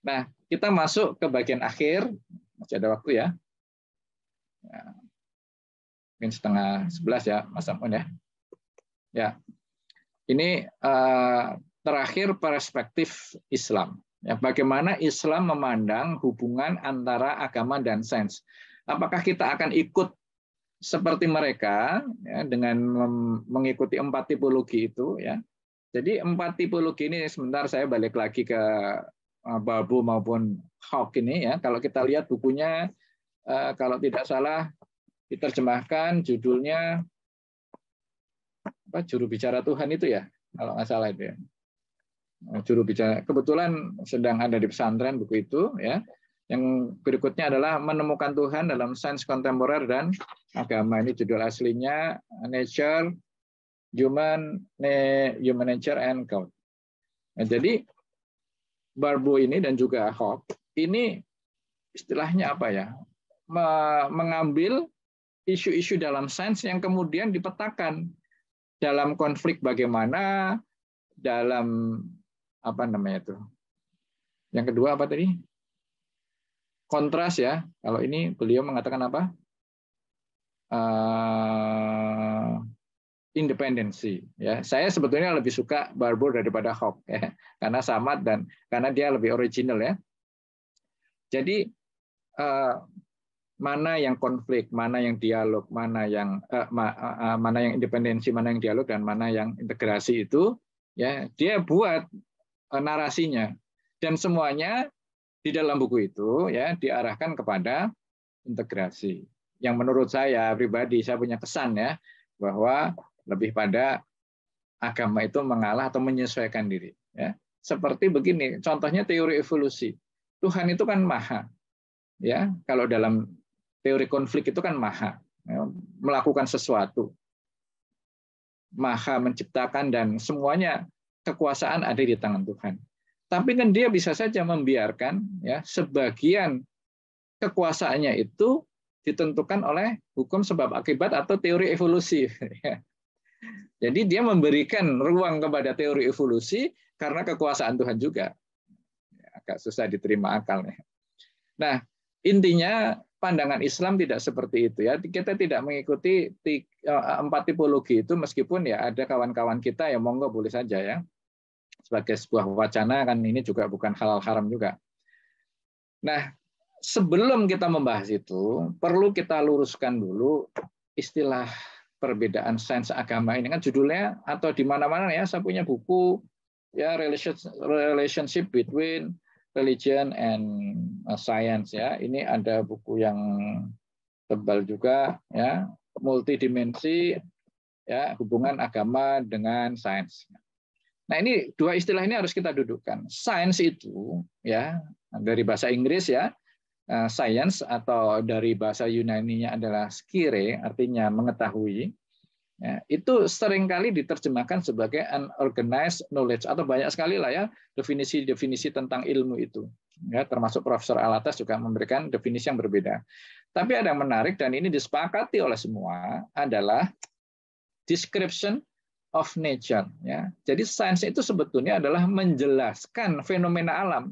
Nah, kita masuk ke bagian akhir. Masih ada waktu ya. ya. mungkin setengah sebelas ya, Mas Amun ya. Ya, ini eh, terakhir perspektif Islam. Ya, bagaimana Islam memandang hubungan antara agama dan sains? Apakah kita akan ikut seperti mereka ya, dengan mengikuti empat tipologi itu? Ya, jadi empat tipologi ini sebentar saya balik lagi ke Uh, Babu maupun Hawk ini ya. Kalau kita lihat bukunya uh, kalau tidak salah diterjemahkan judulnya apa juru bicara Tuhan itu ya kalau nggak salah itu ya uh, juru bicara kebetulan sedang ada di pesantren buku itu ya yang berikutnya adalah menemukan Tuhan dalam sains kontemporer dan agama ini judul aslinya Nature Human Human Nature and God nah, jadi Barbo ini dan juga Ahok ini istilahnya apa ya? mengambil isu-isu dalam sains yang kemudian dipetakan dalam konflik bagaimana dalam apa namanya itu. Yang kedua apa tadi? Kontras ya. Kalau ini beliau mengatakan apa? Eh, independensi. Ya, saya sebetulnya lebih suka Barbour daripada Hawk, ya, karena samad dan karena dia lebih original ya. Jadi eh, mana yang konflik, mana yang dialog, mana yang eh, ma, eh, mana yang independensi, mana yang dialog dan mana yang integrasi itu, ya dia buat eh, narasinya dan semuanya di dalam buku itu ya diarahkan kepada integrasi. Yang menurut saya pribadi saya punya kesan ya bahwa lebih pada agama itu mengalah atau menyesuaikan diri. Ya. Seperti begini, contohnya teori evolusi. Tuhan itu kan maha. Ya, kalau dalam teori konflik itu kan maha, ya, melakukan sesuatu. Maha menciptakan dan semuanya kekuasaan ada di tangan Tuhan. Tapi kan dia bisa saja membiarkan ya sebagian kekuasaannya itu ditentukan oleh hukum sebab akibat atau teori evolusi. Ya. Jadi dia memberikan ruang kepada teori evolusi karena kekuasaan Tuhan juga. Ya, agak susah diterima akalnya. Nah, intinya pandangan Islam tidak seperti itu ya. Kita tidak mengikuti e, empat tipologi itu meskipun ya ada kawan-kawan kita yang monggo boleh saja ya. Sebagai sebuah wacana kan ini juga bukan halal haram juga. Nah, sebelum kita membahas itu, perlu kita luruskan dulu istilah perbedaan sains agama ini kan judulnya atau di mana-mana ya saya punya buku ya relationship between religion and uh, science ya ini ada buku yang tebal juga ya multidimensi ya hubungan agama dengan sains. Nah ini dua istilah ini harus kita dudukkan. Sains itu ya dari bahasa Inggris ya Eh, science atau dari bahasa Yunani-nya adalah skire, artinya mengetahui, ya, itu seringkali diterjemahkan sebagai unorganized knowledge atau banyak sekali lah ya definisi-definisi tentang ilmu itu. Ya, termasuk Profesor Alatas juga memberikan definisi yang berbeda. Tapi ada yang menarik dan ini disepakati oleh semua adalah description of nature. Ya. Jadi sains itu sebetulnya adalah menjelaskan fenomena alam.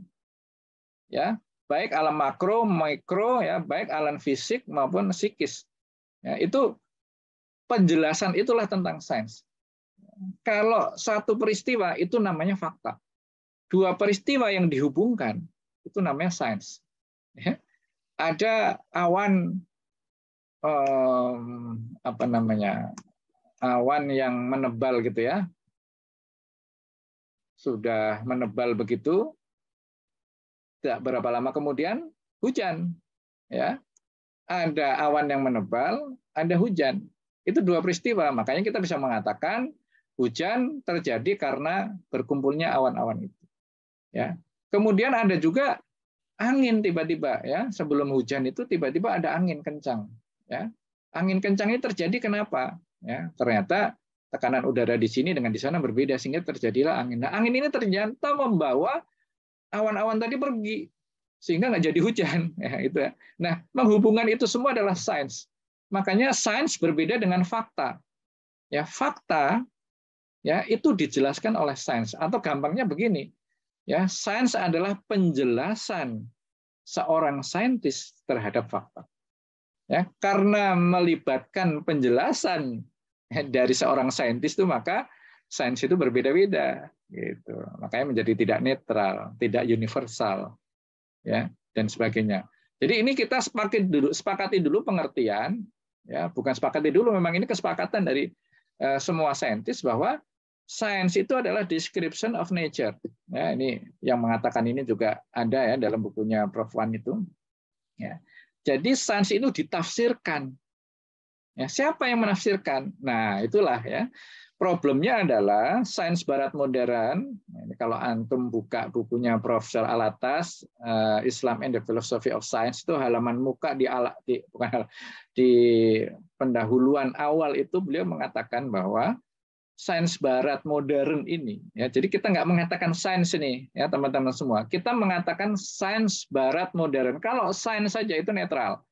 Ya, baik alam makro, mikro, ya, baik alam fisik maupun psikis. Ya, itu penjelasan itulah tentang sains. Kalau satu peristiwa itu namanya fakta, dua peristiwa yang dihubungkan itu namanya sains. Ya. Ada awan um, apa namanya awan yang menebal gitu ya, sudah menebal begitu, tidak berapa lama kemudian hujan. Ya, ada awan yang menebal, ada hujan. Itu dua peristiwa. Makanya kita bisa mengatakan hujan terjadi karena berkumpulnya awan-awan itu. Ya. Kemudian ada juga angin tiba-tiba ya, sebelum hujan itu tiba-tiba ada angin kencang, ya. Angin kencang ini terjadi kenapa? Ya, ternyata tekanan udara di sini dengan di sana berbeda sehingga terjadilah angin. Nah, angin ini ternyata membawa awan-awan tadi pergi sehingga nggak jadi hujan. Ya, gitu ya. Nah, menghubungkan itu semua adalah sains. Makanya sains berbeda dengan fakta. Ya, fakta ya itu dijelaskan oleh sains atau gampangnya begini. Ya, sains adalah penjelasan seorang saintis terhadap fakta. Ya, karena melibatkan penjelasan dari seorang saintis itu maka sains itu berbeda-beda gitu. Makanya menjadi tidak netral, tidak universal ya dan sebagainya. Jadi ini kita sepakati dulu sepakati dulu pengertian ya, bukan sepakati dulu memang ini kesepakatan dari eh, semua saintis bahwa sains itu adalah description of nature. Ya, ini yang mengatakan ini juga ada ya dalam bukunya Prof. Wan itu. Ya. Jadi sains itu ditafsirkan. Ya, siapa yang menafsirkan? Nah, itulah ya. Problemnya adalah sains barat modern, ya, kalau antum buka bukunya Profesor Alatas, eh, Islam and the Philosophy of Science itu halaman muka di ala, di, bukan, di pendahuluan awal itu beliau mengatakan bahwa sains barat modern ini ya jadi kita nggak mengatakan sains ini ya teman-teman semua kita mengatakan sains barat modern kalau sains saja itu netral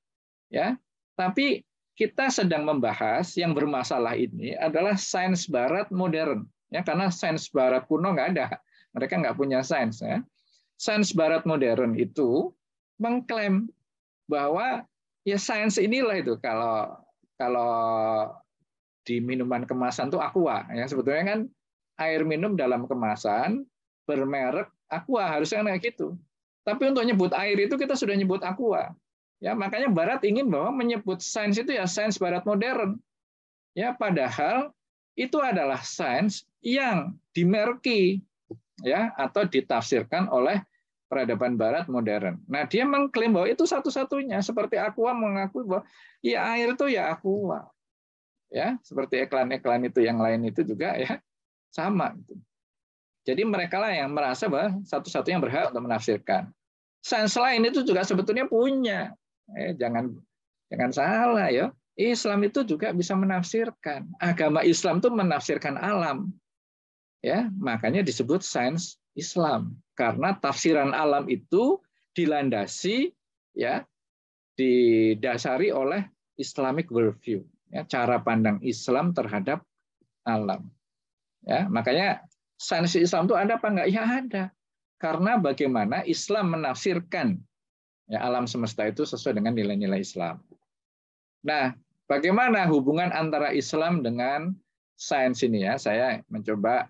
ya tapi kita sedang membahas yang bermasalah ini adalah sains barat modern ya karena sains barat kuno nggak ada mereka nggak punya sains ya sains barat modern itu mengklaim bahwa ya sains inilah itu kalau kalau di minuman kemasan tuh aqua ya sebetulnya kan air minum dalam kemasan bermerek aqua harusnya kan kayak gitu tapi untuk nyebut air itu kita sudah nyebut aqua Ya, makanya Barat ingin bahwa menyebut sains itu ya sains Barat modern. Ya, padahal itu adalah sains yang dimerki ya atau ditafsirkan oleh peradaban barat modern. Nah, dia mengklaim bahwa itu satu-satunya seperti Aqua mengakui bahwa ya air itu ya Aqua. Ya, seperti iklan-iklan itu yang lain itu juga ya sama gitu. Jadi mereka lah yang merasa bahwa satu-satunya berhak untuk menafsirkan. Sains lain itu juga sebetulnya punya Eh, jangan jangan salah ya. Islam itu juga bisa menafsirkan. Agama Islam itu menafsirkan alam. Ya, makanya disebut sains Islam karena tafsiran alam itu dilandasi ya didasari oleh Islamic worldview, ya, cara pandang Islam terhadap alam. Ya, makanya sains Islam itu ada apa enggak? Ya ada. Karena bagaimana Islam menafsirkan ya, alam semesta itu sesuai dengan nilai-nilai Islam. Nah, bagaimana hubungan antara Islam dengan sains ini ya? Saya mencoba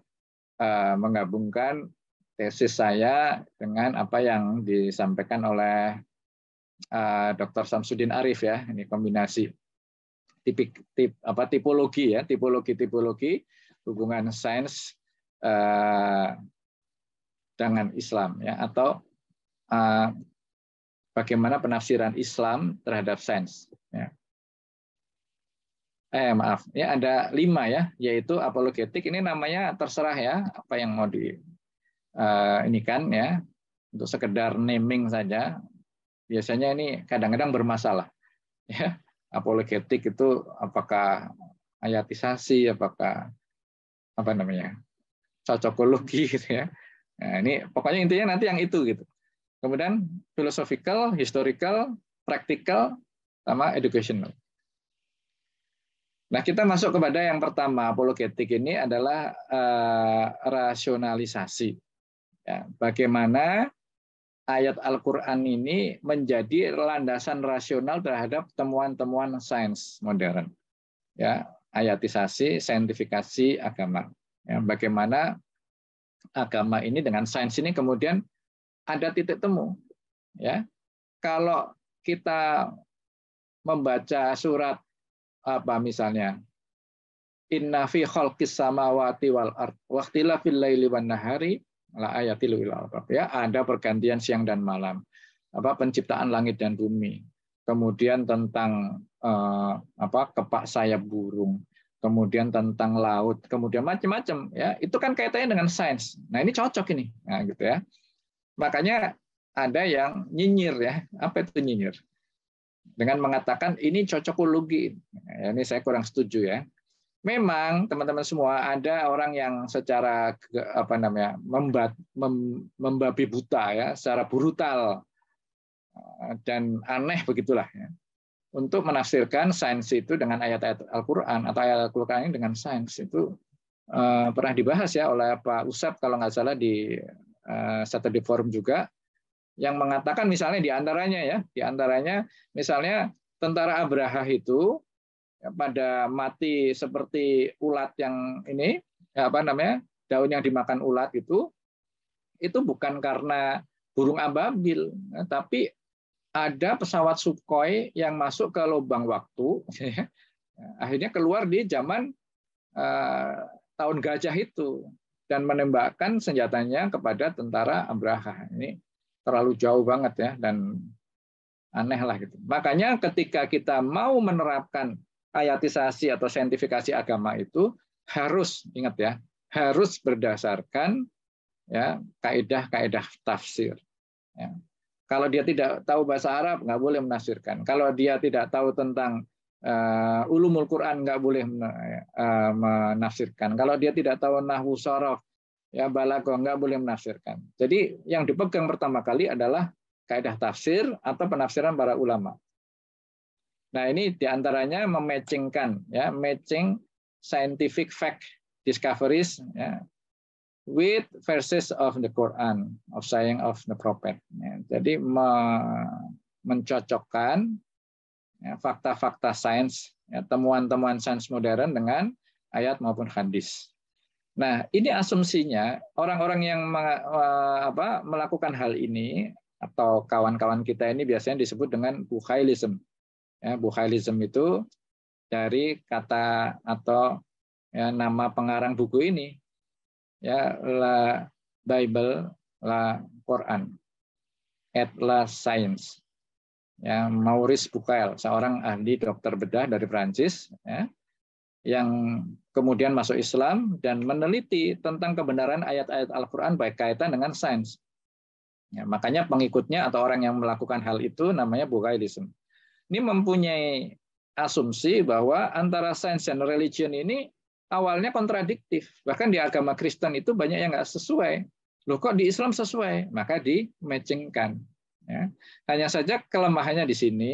eh, menggabungkan tesis saya dengan apa yang disampaikan oleh uh, eh, Dr. Samsudin Arif ya. Ini kombinasi tipik tip apa tipologi ya, tipologi-tipologi hubungan sains eh, dengan Islam ya atau bagaimana penafsiran Islam terhadap sains. Ya. Eh maaf, ya ada lima ya, yaitu apologetik. Ini namanya terserah ya, apa yang mau di uh, eh, ini kan ya, untuk sekedar naming saja. Biasanya ini kadang-kadang bermasalah. Ya, apologetik itu apakah ayatisasi, apakah apa namanya cocokologi gitu ya. Nah, ini pokoknya intinya nanti yang itu gitu. Kemudian philosophical, historical, practical, sama educational. Nah, kita masuk kepada yang pertama, apologetik ini adalah uh, rasionalisasi. Ya, bagaimana ayat Al-Quran ini menjadi landasan rasional terhadap temuan-temuan sains modern. Ya, ayatisasi, saintifikasi agama. Ya, bagaimana agama ini dengan sains ini kemudian ada titik temu. Ya, kalau kita membaca surat apa misalnya Inna fi khalqis samawati wal ard waqtilafil laili wan nahari la ayatil lil ya ada pergantian siang dan malam apa penciptaan langit dan bumi kemudian tentang eh, apa kepak sayap burung kemudian tentang laut kemudian macam-macam ya itu kan kaitannya dengan sains nah ini cocok ini nah gitu ya Makanya ada yang nyinyir ya. Apa itu nyinyir? Dengan mengatakan ini cocokologi. Ya, ini saya kurang setuju ya. Memang teman-teman semua ada orang yang secara apa namanya membat, mem, membabi buta ya, secara brutal dan aneh begitulah ya. Untuk menafsirkan sains itu dengan ayat-ayat Al-Qur'an atau ayat Al-Qur'an dengan sains itu eh, pernah dibahas ya oleh Pak Usap kalau nggak salah di Eh, Saturday Forum juga yang mengatakan misalnya diantaranya ya diantaranya misalnya tentara Abraha itu ya, pada mati seperti ulat yang ini ya apa namanya daun yang dimakan ulat itu itu bukan karena burung ababil ya, tapi ada pesawat Sukhoi yang masuk ke lubang waktu ya, akhirnya keluar di zaman uh, tahun gajah itu dan menembakkan senjatanya kepada tentara Abraha. Ini terlalu jauh banget ya dan aneh lah gitu. Makanya ketika kita mau menerapkan ayatisasi atau sentifikasi agama itu harus ingat ya, harus berdasarkan ya kaidah-kaidah tafsir. Ya. Kalau dia tidak tahu bahasa Arab nggak boleh menafsirkan. Kalau dia tidak tahu tentang uh, ulumul Quran nggak boleh eh, menafsirkan. Kalau dia tidak tahu nahwu sorof, ya balago nggak boleh menafsirkan. Jadi yang dipegang pertama kali adalah kaidah tafsir atau penafsiran para ulama. Nah ini diantaranya mematchingkan, ya matching scientific fact discoveries ya, with verses of the Quran, of saying of the prophet. Ya, jadi me mencocokkan Ya, fakta-fakta sains, ya, temuan-temuan sains modern dengan ayat maupun hadis. Nah, ini asumsinya orang-orang yang melakukan hal ini atau kawan-kawan kita ini biasanya disebut dengan bukhailism. Ya, bukhailism itu dari kata atau ya, nama pengarang buku ini, ya la Bible, la Quran, at la science ya, Maurice Bukael, seorang ahli dokter bedah dari Prancis, ya, yang kemudian masuk Islam dan meneliti tentang kebenaran ayat-ayat Al-Quran baik kaitan dengan sains. Ya, makanya pengikutnya atau orang yang melakukan hal itu namanya Bukailism. Ini mempunyai asumsi bahwa antara sains dan religion ini awalnya kontradiktif. Bahkan di agama Kristen itu banyak yang nggak sesuai. Loh kok di Islam sesuai? Maka di matchingkan Ya. Hanya saja kelemahannya di sini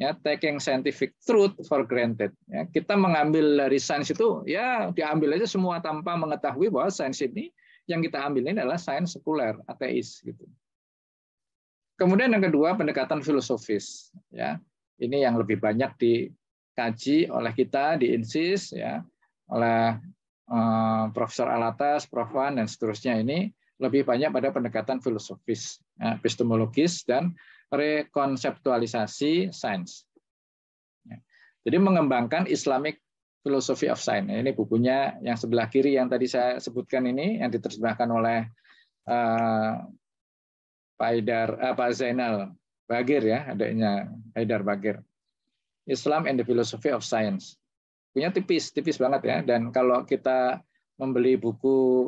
ya taking scientific truth for granted. Ya, kita mengambil dari sains itu ya diambil aja semua tanpa mengetahui bahwa sains ini yang kita ambil ini adalah sains sekuler, ateis gitu. Kemudian yang kedua pendekatan filosofis ya. Ini yang lebih banyak dikaji oleh kita di INSIS ya, oleh eh, Profesor Alatas, Prof Van, dan seterusnya ini lebih banyak pada pendekatan filosofis, ya, epistemologis, dan rekonseptualisasi sains. Ya. Jadi mengembangkan Islamic Philosophy of Science. Ini bukunya yang sebelah kiri yang tadi saya sebutkan ini, yang diterjemahkan oleh uh, Pak, Haidar, uh, Pak Zainal Bagir, ya, adanya Haidar Bagir. Islam and the Philosophy of Science. Punya tipis, tipis banget ya. Dan kalau kita membeli buku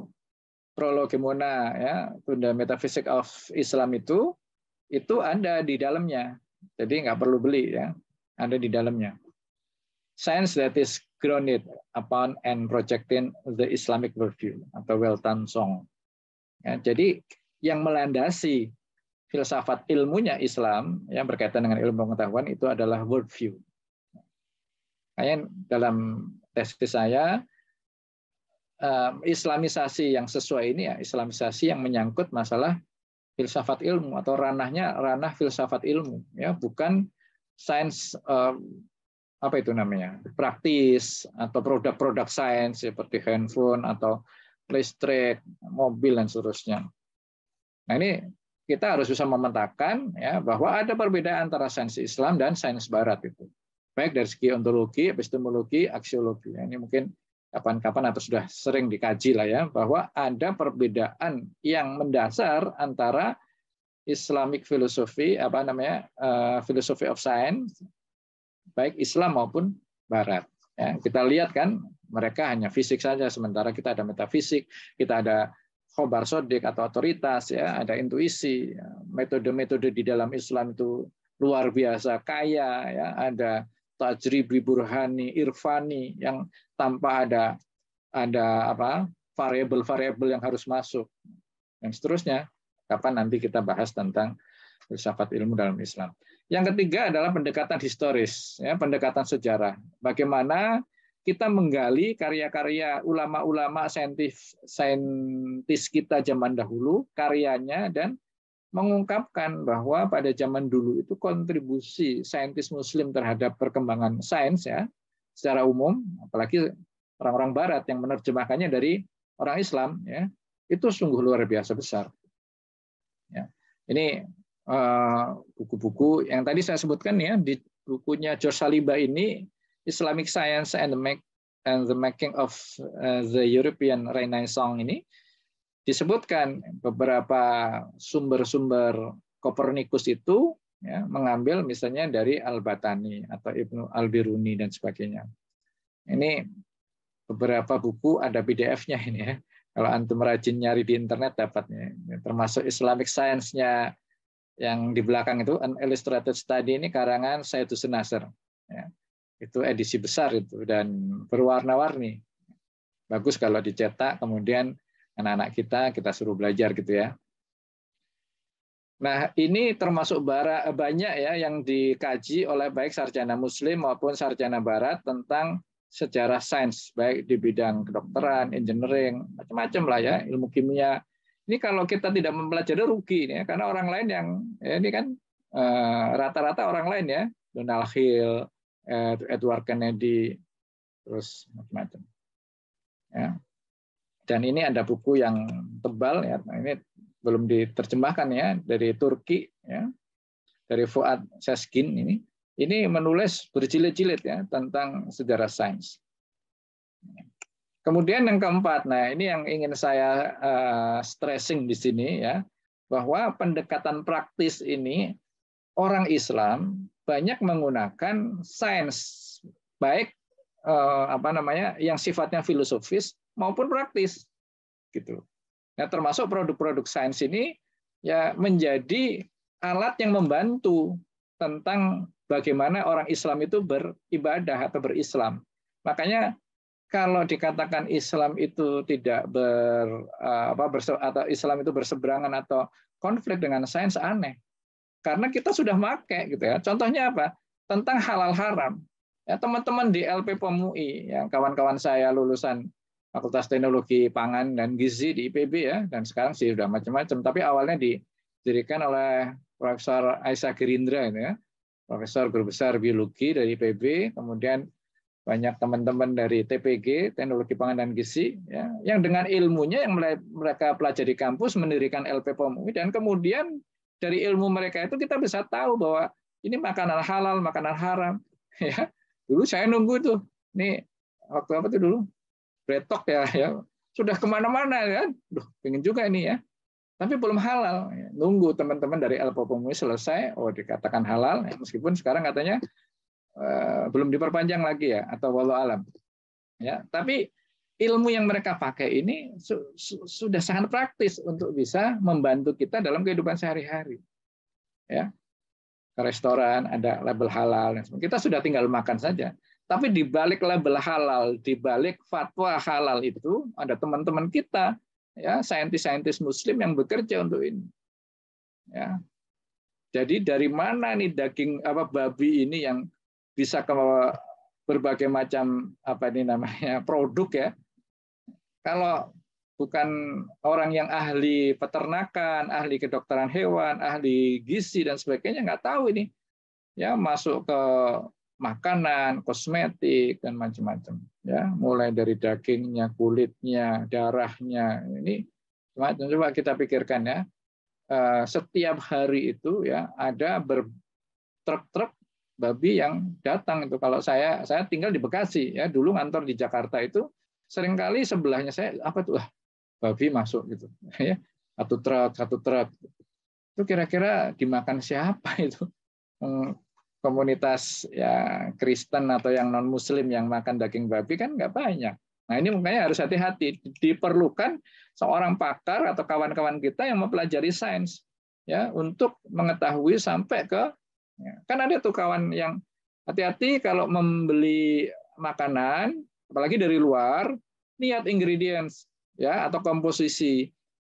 Prologemona ya, Tunda metafisik of Islam itu itu Anda di dalamnya. Jadi nggak perlu beli ya. Anda di dalamnya. Science that is grounded upon and projecting the Islamic worldview atau Weltan Song. Ya, jadi yang melandasi filsafat ilmunya Islam yang berkaitan dengan ilmu pengetahuan itu adalah worldview. Kayaknya dalam tesis saya Islamisasi yang sesuai ini ya Islamisasi yang menyangkut masalah filsafat ilmu atau ranahnya ranah filsafat ilmu ya bukan sains apa itu namanya praktis atau produk-produk sains seperti handphone atau listrik mobil dan seterusnya nah ini kita harus bisa memetakan ya bahwa ada perbedaan antara sains Islam dan sains Barat itu baik dari segi ontologi epistemologi aksiologi ini mungkin kapan-kapan atau sudah sering dikaji lah ya bahwa ada perbedaan yang mendasar antara Islamic philosophy apa namanya uh, philosophy of science baik Islam maupun Barat. Ya, kita lihat kan mereka hanya fisik saja sementara kita ada metafisik, kita ada khobar sodik atau otoritas ya, ada intuisi, ya. metode-metode di dalam Islam itu luar biasa kaya ya, ada tajribi burhani, irfani yang tanpa ada ada apa variabel-variabel yang harus masuk dan seterusnya. Kapan nanti kita bahas tentang filsafat ilmu dalam Islam. Yang ketiga adalah pendekatan historis, ya, pendekatan sejarah. Bagaimana kita menggali karya-karya ulama-ulama saintis, saintis kita zaman dahulu, karyanya dan mengungkapkan bahwa pada zaman dulu itu kontribusi saintis muslim terhadap perkembangan sains ya secara umum apalagi orang-orang barat yang menerjemahkannya dari orang Islam ya itu sungguh luar biasa besar. Ya. Ini eh, buku-buku yang tadi saya sebutkan ya di bukunya George Saliba ini Islamic Science and the, and the Making of eh, the European Renaissance ini disebutkan beberapa sumber-sumber Kopernikus itu ya, mengambil misalnya dari Al-Batani atau Ibnu Al-Biruni dan sebagainya. Ini beberapa buku ada PDF-nya ini ya. Kalau antum rajin nyari di internet dapatnya. Ya, termasuk Islamic Science-nya yang di belakang itu An Illustrated Study ini karangan Sayyidus Nasr. Ya. Itu edisi besar itu dan berwarna-warni. Bagus kalau dicetak kemudian anak-anak kita kita suruh belajar gitu ya. Nah, ini termasuk barat, eh, banyak ya yang dikaji oleh baik sarjana muslim maupun sarjana barat tentang sejarah sains baik di bidang kedokteran, engineering, macam-macam lah ya, ilmu kimia. Ini kalau kita tidak mempelajari rugi ya, karena orang lain yang ya ini kan eh, rata-rata orang lain ya, Donald Hill, Edward Kennedy, terus macam-macam. Ya. Dan ini ada buku yang tebal ya, nah, ini belum diterjemahkan ya dari Turki ya, dari Fuad Seskin ini. Ini menulis berjilid-jilid ya tentang sejarah sains. Kemudian yang keempat, nah ini yang ingin saya uh, stressing di sini ya, bahwa pendekatan praktis ini orang Islam banyak menggunakan sains baik eh, apa namanya yang sifatnya filosofis maupun praktis gitu. Nah, termasuk produk-produk sains ini ya menjadi alat yang membantu tentang bagaimana orang Islam itu beribadah atau berislam. Makanya kalau dikatakan Islam itu tidak ber eh, apa berse, atau Islam itu berseberangan atau konflik dengan sains aneh. Karena kita sudah pakai gitu ya. Contohnya apa? Tentang halal haram. Ya teman-teman di LP Pemui yang kawan-kawan saya lulusan Fakultas Teknologi Pangan dan Gizi di IPB ya, dan sekarang sih sudah macam-macam. Tapi awalnya didirikan oleh Profesor Aisyah ini ya, Profesor Guru Besar Biologi dari IPB, kemudian banyak teman-teman dari TPG, Teknologi Pangan dan Gizi, ya, yang dengan ilmunya yang mereka pelajari di kampus mendirikan LP POMUI, dan kemudian dari ilmu mereka itu kita bisa tahu bahwa ini makanan halal, makanan haram. Ya, dulu saya nunggu tuh, nih waktu apa tuh dulu retok ya, ya sudah kemana-mana ya, duh pengen juga ini ya, tapi belum halal. Ya, nunggu teman-teman dari El selesai, oh dikatakan halal, ya, meskipun sekarang katanya uh, belum diperpanjang lagi ya, atau walau alam. Ya, tapi ilmu yang mereka pakai ini su su sudah sangat praktis untuk bisa membantu kita dalam kehidupan sehari-hari. Ya, ke restoran ada label halal, kita sudah tinggal makan saja. Tapi di balik label halal, di balik fatwa halal itu ada teman-teman kita, ya saintis-saintis Muslim yang bekerja untuk ini. Ya. Jadi dari mana nih daging apa babi ini yang bisa ke berbagai macam apa ini namanya produk ya? Kalau bukan orang yang ahli peternakan, ahli kedokteran hewan, ahli gizi dan sebagainya nggak tahu ini. Ya masuk ke makanan, kosmetik dan macam-macam ya, mulai dari dagingnya, kulitnya, darahnya. Ini macam coba kita pikirkan ya. Eh, setiap hari itu ya ada truk-truk babi yang datang itu. Kalau saya saya tinggal di Bekasi ya, dulu ngantor di Jakarta itu seringkali sebelahnya saya apa tuh ah, babi masuk gitu ya. Satu truk, satu truk. Itu kira-kira dimakan siapa itu? Hmm, komunitas ya Kristen atau yang non Muslim yang makan daging babi kan nggak banyak. Nah ini makanya harus hati-hati. Diperlukan seorang pakar atau kawan-kawan kita yang mempelajari sains ya untuk mengetahui sampai ke ya, kan ada tuh kawan yang hati-hati kalau membeli makanan apalagi dari luar niat ingredients ya atau komposisi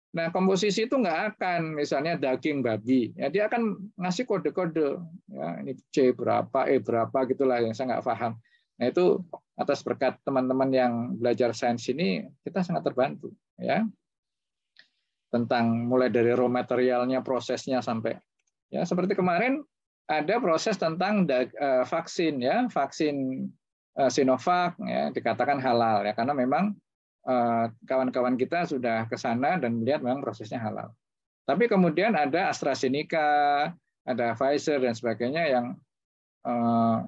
Nah, komposisi itu nggak akan, misalnya daging babi, ya, dia akan ngasih kode-kode, ya, ini C berapa, E berapa, gitulah yang saya nggak paham. Nah, itu atas berkat teman-teman yang belajar sains ini, kita sangat terbantu. ya Tentang mulai dari raw materialnya, prosesnya, sampai. ya Seperti kemarin, ada proses tentang e, vaksin, ya vaksin e, Sinovac, ya, dikatakan halal, ya karena memang Eh, kawan-kawan kita sudah ke sana dan melihat memang prosesnya halal. Tapi kemudian ada AstraZeneca, ada Pfizer dan sebagainya yang eh,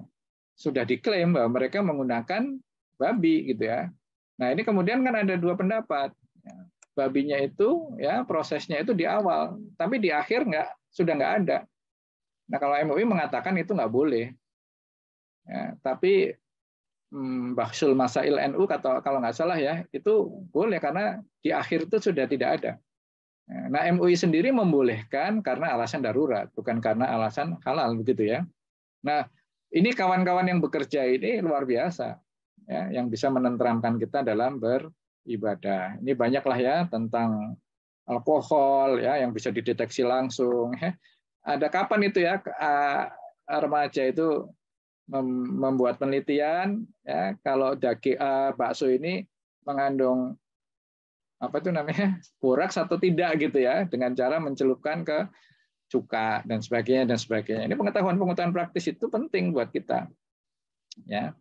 sudah diklaim bahwa mereka menggunakan babi gitu ya. Nah ini kemudian kan ada dua pendapat. Ya, babinya itu ya prosesnya itu di awal, tapi di akhir nggak sudah nggak ada. Nah kalau MUI mengatakan itu nggak boleh. Ya, tapi Hmm, Bahsul Masail NU kata kalau nggak salah ya itu boleh karena di akhir itu sudah tidak ada. Nah MUI sendiri membolehkan karena alasan darurat bukan karena alasan halal begitu ya. Nah ini kawan-kawan yang bekerja ini luar biasa ya yang bisa menenteramkan kita dalam beribadah. Ini banyaklah ya tentang alkohol ya yang bisa dideteksi langsung. Ya. Ada kapan itu ya remaja itu membuat penelitian ya kalau daging uh, bakso ini mengandung apa itu namanya boraks atau tidak gitu ya dengan cara mencelupkan ke cuka dan sebagainya dan sebagainya ini pengetahuan pengetahuan praktis itu penting buat kita ya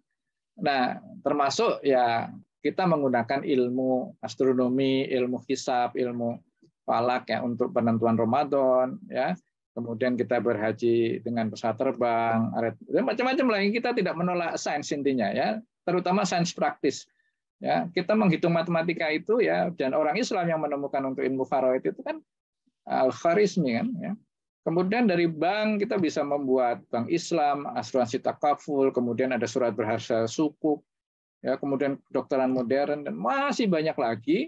nah termasuk ya kita menggunakan ilmu astronomi ilmu hisab ilmu falak ya untuk penentuan Ramadan ya kemudian kita berhaji dengan pesawat terbang, ya, macam-macam lagi kita tidak menolak sains intinya ya, terutama sains praktis. Ya, kita menghitung matematika itu ya dan orang Islam yang menemukan untuk ilmu faraid itu kan al kharizmi kan ya. Kemudian dari bank kita bisa membuat bank Islam, asuransi takaful, kemudian ada surat berharga sukuk, ya kemudian kedokteran modern dan masih banyak lagi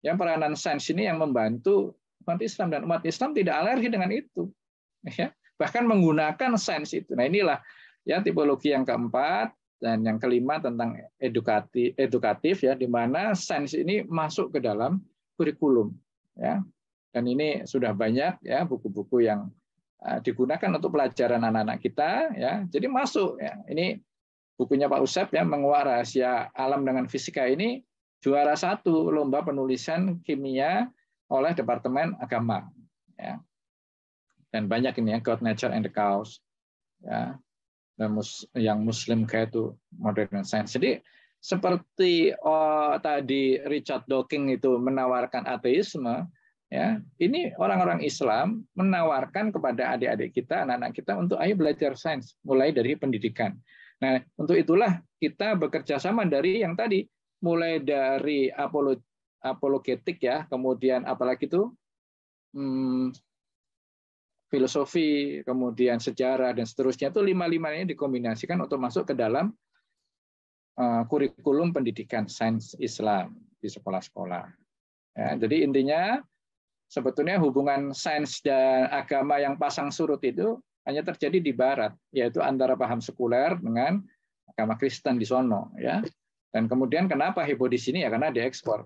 yang peranan sains ini yang membantu umat Islam dan umat Islam tidak alergi dengan itu ya bahkan menggunakan sains itu nah inilah ya tipologi yang keempat dan yang kelima tentang edukatif edukatif ya di mana sains ini masuk ke dalam kurikulum ya dan ini sudah banyak ya buku-buku yang eh, digunakan untuk pelajaran anak-anak kita ya jadi masuk ya ini bukunya Pak Usep ya menguak rahasia alam dengan fisika ini juara satu lomba penulisan kimia oleh Departemen Agama ya dan banyak ini ya God Nature and the Chaos, ya dan mus, yang Muslim kayak itu modern science jadi seperti oh, tadi Richard Dawkins itu menawarkan ateisme ya ini orang-orang Islam menawarkan kepada adik-adik kita anak-anak kita untuk ayo belajar sains mulai dari pendidikan nah untuk itulah kita bekerja sama dari yang tadi mulai dari apologetik ya kemudian apalagi itu hmm, filosofi, kemudian sejarah dan seterusnya itu lima-limanya dikombinasikan untuk masuk ke dalam eh, kurikulum pendidikan sains Islam di sekolah-sekolah. Ya, jadi intinya sebetulnya hubungan sains dan agama yang pasang surut itu hanya terjadi di barat, yaitu antara paham sekuler dengan agama Kristen di sono ya. Dan kemudian kenapa heboh di sini ya karena diekspor.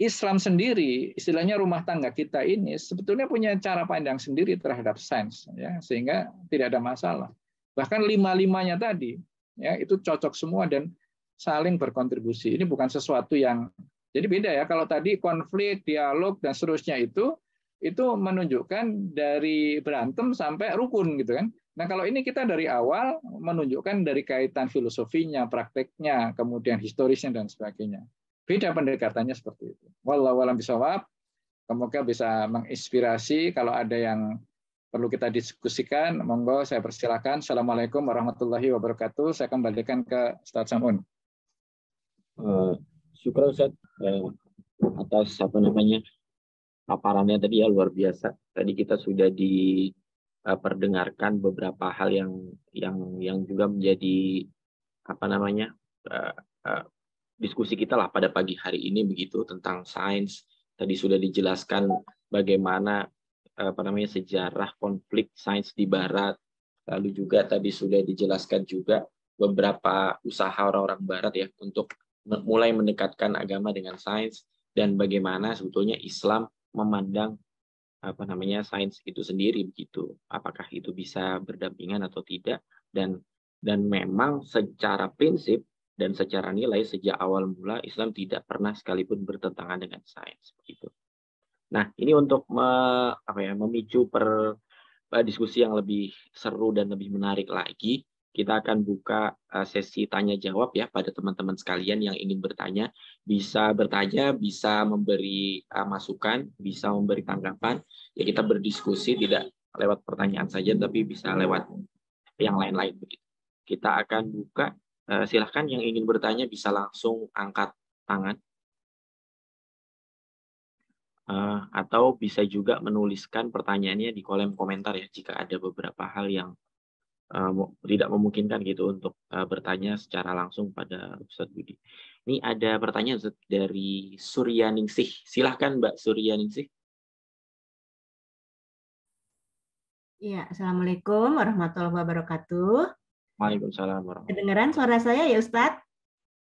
Islam sendiri, istilahnya rumah tangga kita ini sebetulnya punya cara pandang sendiri terhadap sains, ya, sehingga tidak ada masalah. Bahkan lima-limanya tadi, ya, itu cocok semua dan saling berkontribusi. Ini bukan sesuatu yang jadi beda ya. Kalau tadi konflik, dialog dan seterusnya itu itu menunjukkan dari berantem sampai rukun gitu kan. Nah kalau ini kita dari awal menunjukkan dari kaitan filosofinya, prakteknya, kemudian historisnya dan sebagainya. Beda pendekatannya seperti itu. Wallahu alam bisawab. Semoga bisa menginspirasi kalau ada yang perlu kita diskusikan, monggo saya persilakan. Assalamualaikum warahmatullahi wabarakatuh. Saya kembalikan ke Ustaz Samun. Uh, syukur Ustaz eh, atas apa namanya paparannya tadi ya luar biasa. Tadi kita sudah diperdengarkan eh, beberapa hal yang yang yang juga menjadi apa namanya diskusi kita lah pada pagi hari ini begitu tentang sains. Tadi sudah dijelaskan bagaimana apa namanya sejarah konflik sains di barat. Lalu juga tadi sudah dijelaskan juga beberapa usaha orang-orang barat ya untuk mulai mendekatkan agama dengan sains dan bagaimana sebetulnya Islam memandang apa namanya sains itu sendiri begitu apakah itu bisa berdampingan atau tidak dan dan memang secara prinsip dan secara nilai sejak awal mula Islam tidak pernah sekalipun bertentangan dengan sains begitu. Nah, ini untuk me, apa ya, memicu per e, diskusi yang lebih seru dan lebih menarik lagi, kita akan buka e, sesi tanya jawab ya pada teman-teman sekalian yang ingin bertanya, bisa bertanya, bisa memberi e, masukan, bisa memberi tanggapan. Ya kita berdiskusi tidak lewat pertanyaan saja tapi bisa lewat yang lain-lain begitu. Kita akan buka Eh, silahkan yang ingin bertanya bisa langsung angkat tangan. Eh, atau bisa juga menuliskan pertanyaannya di kolom komentar ya jika ada beberapa hal yang eh, tidak memungkinkan gitu untuk bertanya secara langsung pada Ustadz Budi. Ini ada pertanyaan dari dari Suryaningsih. Silahkan Mbak Suryaningsih. Ya, Assalamualaikum warahmatullahi wabarakatuh. Waalaikumsalam warahmatullahi Kedengaran suara saya ya Ustadz?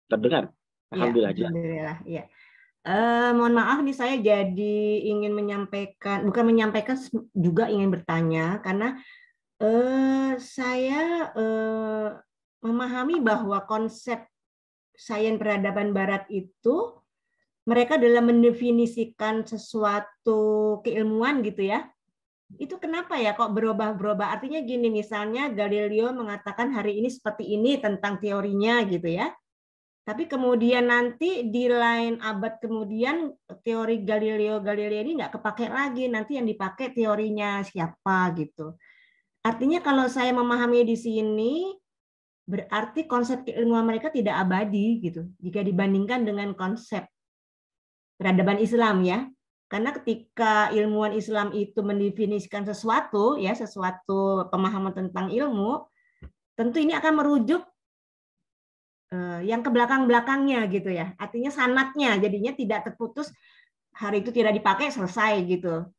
Terdengar. Iya, Alhamdulillah. Ya, Alhamdulillah, ya. Uh, mohon maaf nih saya jadi ingin menyampaikan, bukan menyampaikan juga ingin bertanya karena uh, saya uh, memahami bahwa konsep sains peradaban barat itu mereka dalam mendefinisikan sesuatu keilmuan gitu ya itu kenapa ya kok berubah-berubah? Artinya gini, misalnya Galileo mengatakan hari ini seperti ini tentang teorinya gitu ya. Tapi kemudian nanti di lain abad kemudian teori Galileo Galilei ini nggak kepakai lagi. Nanti yang dipakai teorinya siapa gitu. Artinya kalau saya memahami di sini berarti konsep keilmuan mereka tidak abadi gitu. Jika dibandingkan dengan konsep peradaban Islam ya, karena ketika ilmuwan Islam itu mendefinisikan sesuatu, ya sesuatu pemahaman tentang ilmu, tentu ini akan merujuk eh, yang ke belakang-belakangnya gitu ya. Artinya sanatnya, jadinya tidak terputus hari itu tidak dipakai selesai gitu.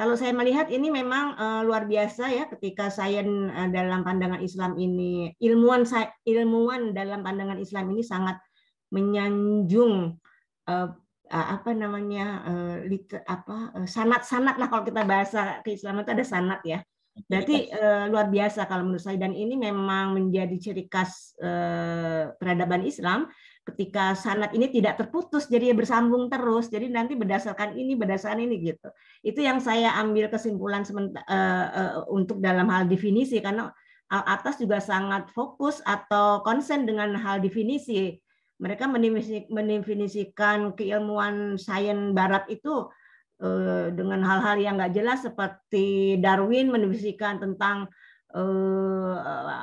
Kalau saya melihat ini memang uh, luar biasa ya ketika saya uh, eh, dalam pandangan Islam ini ilmuwan ilmuwan dalam pandangan Islam ini sangat menyanjung uh, Eh, apa namanya eh, liter, apa sanat-sanat eh, lah kalau kita bahasa keislaman itu ada sanat ya. Berarti uh, luar biasa kalau menurut saya dan ini memang menjadi ciri khas uh, peradaban Islam ketika sanat ini tidak terputus jadi ya bersambung terus. Jadi nanti berdasarkan ini berdasarkan ini gitu. Itu yang saya ambil kesimpulan uh, uh, untuk dalam hal definisi karena atas juga sangat fokus atau konsen dengan hal definisi mereka mendefinisikan keilmuan sains barat itu eh, dengan hal-hal yang nggak jelas seperti Darwin mendefinisikan tentang eh,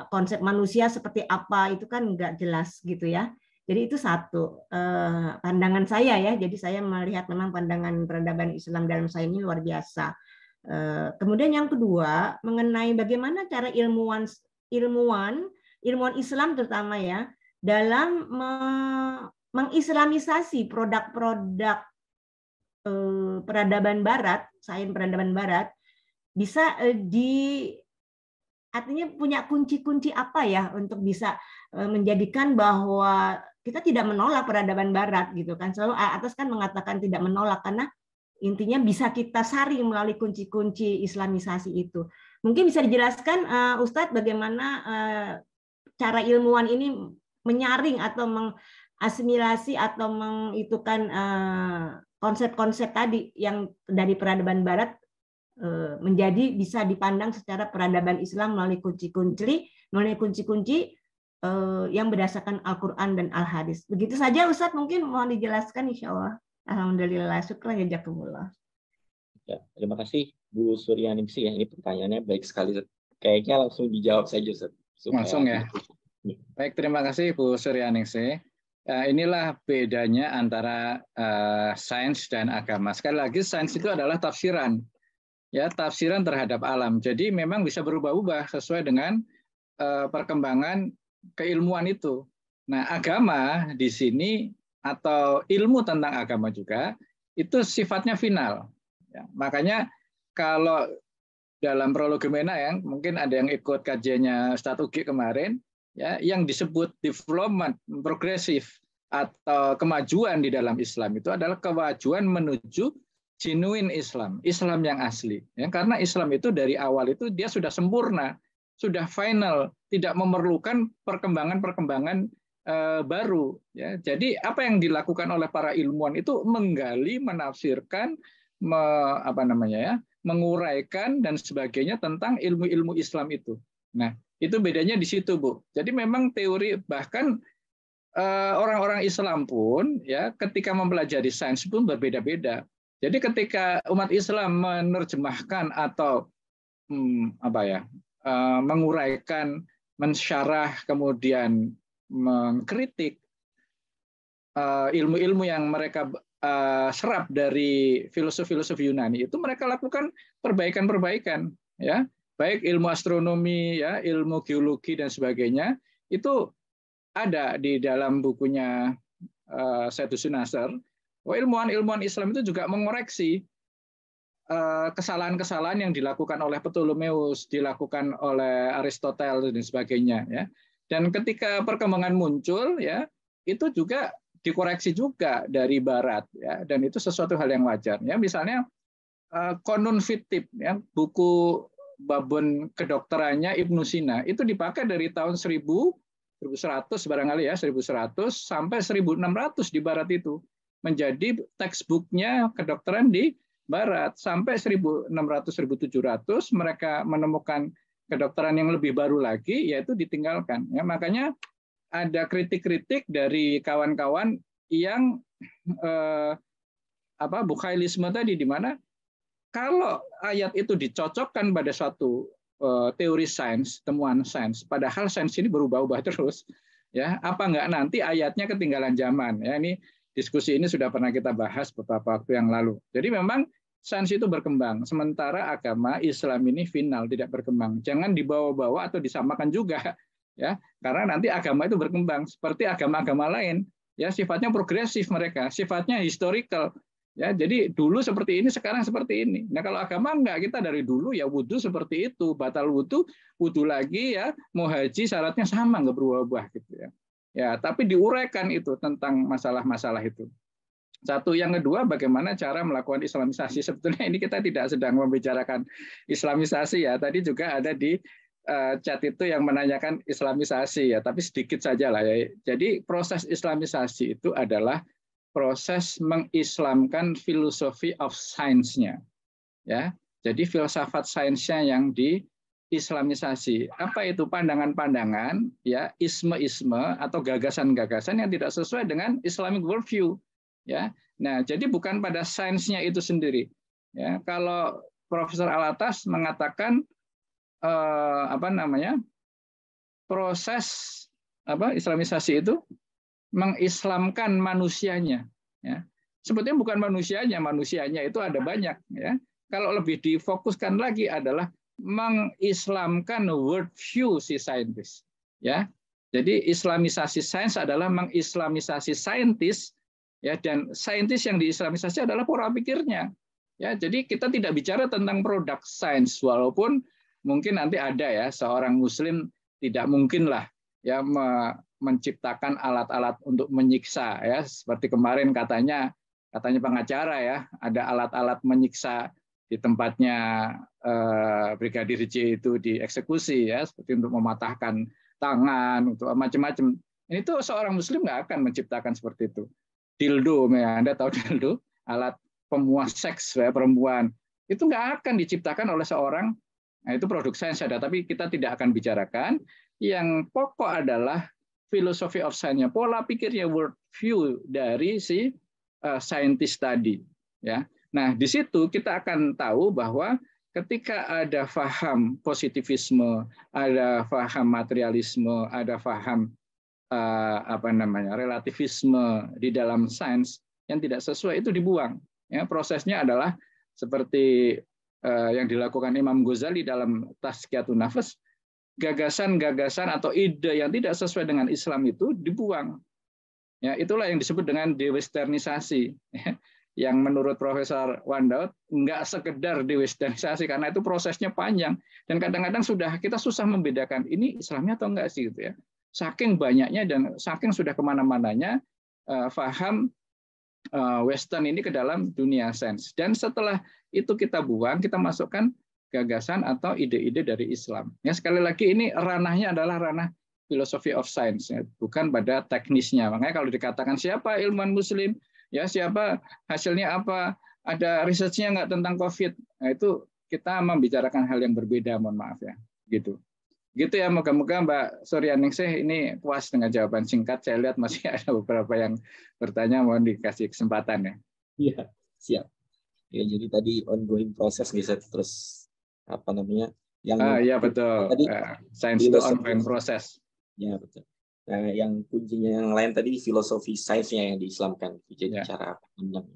konsep manusia seperti apa itu kan nggak jelas gitu ya. Jadi itu satu eh, pandangan saya ya. Jadi saya melihat memang pandangan peradaban Islam dalam sains ini luar biasa. kemudian yang kedua mengenai bagaimana cara ilmuwan ilmuwan ilmuwan Islam terutama ya dalam mengislamisasi produk-produk eh, peradaban barat, sains peradaban barat bisa eh, di artinya punya kunci-kunci apa ya untuk bisa eh, menjadikan bahwa kita tidak menolak peradaban barat gitu kan. Selalu atas kan mengatakan tidak menolak karena intinya bisa kita saring melalui kunci-kunci islamisasi itu. Mungkin bisa dijelaskan Ustadz bagaimana cara ilmuwan ini menyaring atau mengasimilasi atau mengitukan eh, konsep-konsep tadi yang dari peradaban barat eh, menjadi bisa dipandang secara peradaban Islam melalui kunci-kunci melalui kunci-kunci eh, yang berdasarkan Al-Quran dan Al-Hadis. Begitu saja Ustadz, mungkin mohon dijelaskan insya Allah. Alhamdulillah, syukur ya Jakumullah. Ya, terima kasih Bu Suryani. ya. Ini pertanyaannya baik sekali. Kayaknya langsung dijawab saja Ustaz. Langsung ya. Baik, terima kasih Bu Suryaningsih. Eh, inilah bedanya antara eh, sains dan agama. Sekali lagi, sains itu adalah tafsiran, ya tafsiran terhadap alam. Jadi memang bisa berubah-ubah sesuai dengan eh, perkembangan keilmuan itu. Nah, agama di sini atau ilmu tentang agama juga itu sifatnya final. Ya, makanya kalau dalam prolegomena yang mungkin ada yang ikut kajiannya Ustadz Ugi kemarin, ya yang disebut development progresif atau kemajuan di dalam Islam itu adalah kemajuan menuju genuine Islam, Islam yang asli. Ya, karena Islam itu dari awal itu dia sudah sempurna, sudah final, tidak memerlukan perkembangan-perkembangan eh, baru ya. Jadi apa yang dilakukan oleh para ilmuwan itu menggali, menafsirkan, me, apa namanya ya, menguraikan dan sebagainya tentang ilmu-ilmu Islam itu. Nah, itu bedanya di situ, Bu. Jadi memang teori bahkan eh, orang-orang Islam pun ya ketika mempelajari sains pun berbeda-beda. Jadi ketika umat Islam menerjemahkan atau hmm, apa ya eh, menguraikan, mensyarah, kemudian mengkritik eh, ilmu-ilmu yang mereka serap dari filosof-filosof Yunani itu mereka lakukan perbaikan-perbaikan ya baik ilmu astronomi, ya, ilmu geologi dan sebagainya, itu ada di dalam bukunya uh, Nasr. Nasr. Oh, ilmuwan-ilmuwan Islam itu juga mengoreksi eh, kesalahan-kesalahan yang dilakukan oleh Ptolemeus, dilakukan oleh Aristoteles dan sebagainya ya. Dan ketika perkembangan muncul ya, itu juga dikoreksi juga dari barat ya dan itu sesuatu hal yang wajar ya. Misalnya eh, Konun fitip ya, buku babon kedokterannya Ibnu Sina itu dipakai dari tahun 1000 1100 barangkali ya 1100 sampai 1600 di barat itu menjadi textbooknya kedokteran di barat sampai 1600 1700 mereka menemukan kedokteran yang lebih baru lagi yaitu ditinggalkan ya makanya ada kritik-kritik dari kawan-kawan yang eh, apa bukhailisme tadi di mana kalau ayat itu dicocokkan pada suatu eh, teori sains, temuan sains, padahal sains ini berubah-ubah terus, ya apa nggak nanti ayatnya ketinggalan zaman? Ya ini diskusi ini sudah pernah kita bahas beberapa waktu yang lalu. Jadi memang sains itu berkembang, sementara agama Islam ini final tidak berkembang. Jangan dibawa-bawa atau disamakan juga, ya karena nanti agama itu berkembang seperti agama-agama lain, ya sifatnya progresif mereka, sifatnya historical, Ya, jadi dulu seperti ini, sekarang seperti ini. Nah, kalau agama enggak, kita dari dulu ya wudhu seperti itu, batal wudhu, wudhu lagi ya, mau haji syaratnya sama nggak berubah gitu ya. Ya, tapi diuraikan itu tentang masalah-masalah itu. Satu yang kedua, bagaimana cara melakukan islamisasi. Sebetulnya ini kita tidak sedang membicarakan islamisasi ya. Tadi juga ada di eh, chat itu yang menanyakan islamisasi ya, tapi sedikit saja lah ya. Jadi proses islamisasi itu adalah proses mengislamkan filosofi of science-nya. Ya, jadi filsafat sainsnya yang diislamisasi. Apa itu pandangan-pandangan, ya isme-isme atau gagasan-gagasan yang tidak sesuai dengan Islamic worldview. Ya, nah jadi bukan pada sainsnya itu sendiri. Ya, kalau Profesor Alatas mengatakan eh, apa namanya proses apa islamisasi itu mengislamkan manusianya. Ya. Sebetulnya bukan manusianya, manusianya itu ada banyak. Ya. Kalau lebih difokuskan lagi adalah mengislamkan world view si saintis. Ya. Jadi islamisasi sains adalah mengislamisasi saintis ya dan saintis yang diislamisasi adalah pola pikirnya. Ya, jadi kita tidak bicara tentang produk sains walaupun mungkin nanti ada ya seorang muslim tidak mungkinlah ya menciptakan alat-alat untuk menyiksa ya seperti kemarin katanya katanya pengacara ya ada alat-alat menyiksa di tempatnya eh, brigadir J itu dieksekusi ya seperti untuk mematahkan tangan untuk macam-macam ini tuh seorang muslim nggak akan menciptakan seperti itu dildo ya anda tahu dildo alat pemuas seks ya, perempuan itu nggak akan diciptakan oleh seorang Nah, itu produk sains ada, tapi kita tidak akan bicarakan. Yang pokok adalah filosofi of science-nya, pola pikirnya, world view dari si uh, scientist tadi. Ya. Nah, di situ kita akan tahu bahwa ketika ada faham positivisme, ada faham materialisme, ada faham uh, apa namanya relativisme di dalam sains yang tidak sesuai itu dibuang. Ya, prosesnya adalah seperti uh, yang dilakukan Imam Ghazali dalam Tazkiyatun Nafas, gagasan-gagasan atau ide yang tidak sesuai dengan Islam itu dibuang. Ya, itulah yang disebut dengan dewesternisasi. yang menurut Profesor Wandaud nggak sekedar dewesternisasi karena itu prosesnya panjang dan kadang-kadang sudah kita susah membedakan ini Islamnya atau enggak sih gitu ya saking banyaknya dan saking sudah kemana-mananya eh, faham eh, Western ini ke dalam dunia sains dan setelah itu kita buang kita masukkan gagasan atau ide-ide dari Islam. Ya sekali lagi ini ranahnya adalah ranah philosophy of science, ya, bukan pada teknisnya. Makanya kalau dikatakan siapa ilmuwan Muslim, ya siapa hasilnya apa, ada risetnya nggak tentang COVID, nah, itu kita membicarakan hal yang berbeda. Mohon maaf ya, gitu. Gitu ya, moga-moga Mbak Suryaningsih ini puas dengan jawaban singkat. Saya lihat masih ada beberapa yang bertanya, mohon dikasih kesempatan ya. Iya, siap. Ya, jadi tadi ongoing proses bisa terus apa namanya yang ah, iya, betul tadi uh, science itu doesn't proses ya betul nah yang kuncinya yang lain tadi filosofi sainsnya yang diislamkan jadi yeah. cara pandang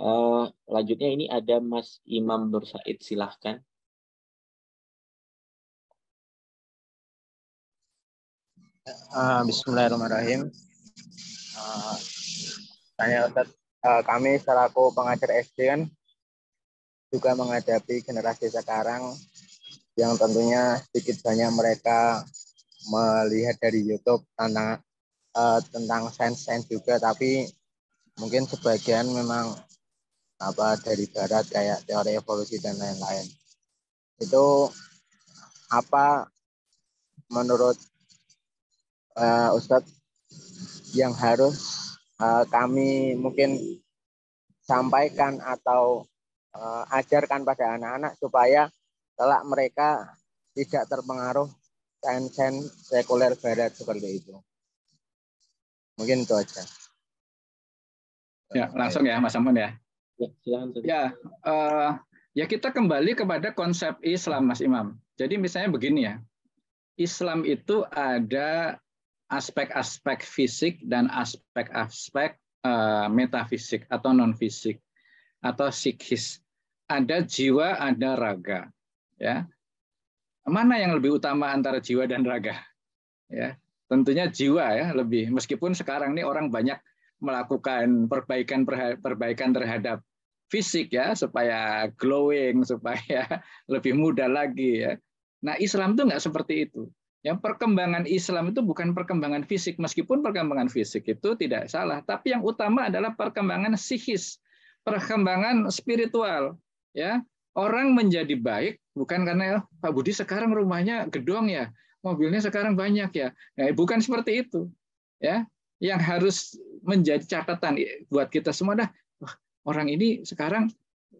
uh, eh, lanjutnya ini ada Mas Imam Nur Said silahkan Uh, Bismillahirrahmanirrahim. Uh, tanya Ustaz, uh, kami selaku pengajar SD kan juga menghadapi generasi sekarang yang tentunya sedikit banyak mereka melihat dari YouTube tentang uh, tentang sains-sains juga tapi mungkin sebagian memang apa dari barat kayak teori evolusi dan lain-lain itu apa menurut uh, Ustadz yang harus uh, kami mungkin sampaikan atau uh, ajarkan pada anak-anak supaya telak mereka tidak terpengaruh kain-kain sekuler barat seperti itu. Mungkin itu aja. Ya, langsung ya Mas Amun ya. Ya, silakan. Ya, uh, ya kita kembali kepada konsep Islam Mas Imam. Jadi misalnya begini ya. Islam itu ada aspek-aspek fisik dan aspek-aspek uh, metafisik atau non fisik atau psikis ada jiwa, ada raga. Ya. Mana yang lebih utama antara jiwa dan raga? Ya. Tentunya jiwa ya lebih. Meskipun sekarang ini orang banyak melakukan perbaikan perbaikan terhadap fisik ya supaya glowing, supaya lebih muda lagi ya. Nah, Islam itu nggak seperti itu. Yang perkembangan Islam itu bukan perkembangan fisik, meskipun perkembangan fisik itu tidak salah, tapi yang utama adalah perkembangan psikis, perkembangan spiritual ya orang menjadi baik bukan karena ya, Pak Budi sekarang rumahnya gedong ya, mobilnya sekarang banyak ya. Nah, bukan seperti itu. Ya, yang harus menjadi catatan buat kita semua dah Wah, orang ini sekarang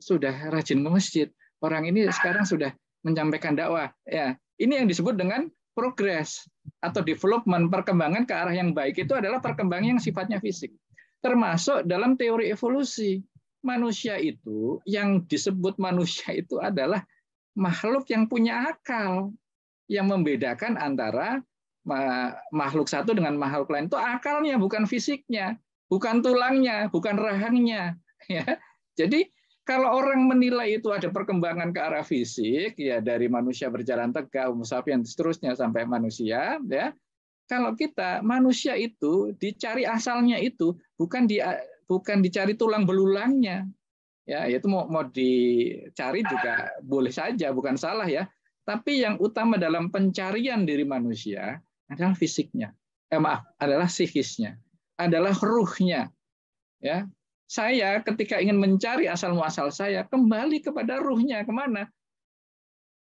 sudah rajin ke masjid, orang ini sekarang sudah menyampaikan dakwah. Ya, ini yang disebut dengan progres atau development perkembangan ke arah yang baik itu adalah perkembangan yang sifatnya fisik. Termasuk dalam teori evolusi manusia itu yang disebut manusia itu adalah makhluk yang punya akal yang membedakan antara makhluk satu dengan makhluk lain itu akalnya bukan fisiknya bukan tulangnya bukan rahangnya ya jadi kalau orang menilai itu ada perkembangan ke arah fisik ya dari manusia berjalan tegak homo sapiens seterusnya sampai manusia ya kalau kita manusia itu dicari asalnya itu bukan di bukan dicari tulang belulangnya. Ya, itu mau mau dicari juga boleh saja, bukan salah ya. Tapi yang utama dalam pencarian diri manusia adalah fisiknya. Eh, maaf, adalah psikisnya, adalah ruhnya. Ya, saya ketika ingin mencari asal muasal saya kembali kepada ruhnya kemana?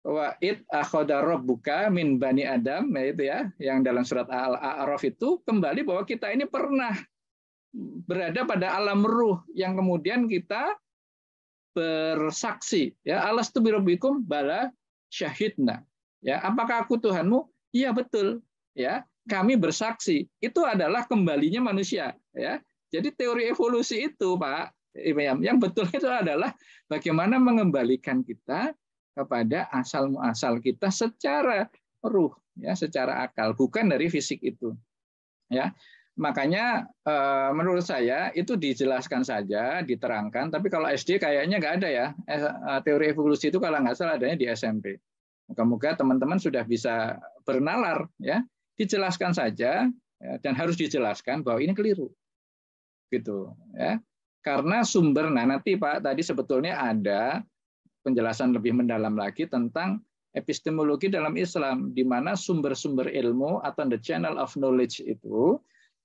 Wa it akhoda buka min bani Adam, ya itu ya, yang dalam surat Al-A'raf itu kembali bahwa kita ini pernah berada pada alam ruh yang kemudian kita bersaksi ya alastu birobikum bala syahidna ya apakah aku Tuhanmu iya betul ya kami bersaksi itu adalah kembalinya manusia ya jadi teori evolusi itu Pak yang betul itu adalah bagaimana mengembalikan kita kepada asal muasal kita secara ruh ya secara akal bukan dari fisik itu ya Makanya eh, menurut saya itu dijelaskan saja, diterangkan. Tapi kalau SD kayaknya nggak ada ya. Eh, eh, teori evolusi itu kalau nggak salah adanya di SMP. moga teman-teman sudah bisa bernalar ya. Dijelaskan saja ya, dan harus dijelaskan bahwa ini keliru. Gitu ya. Karena sumber nah nanti Pak tadi sebetulnya ada penjelasan lebih mendalam lagi tentang epistemologi dalam Islam di mana sumber-sumber ilmu atau the channel of knowledge itu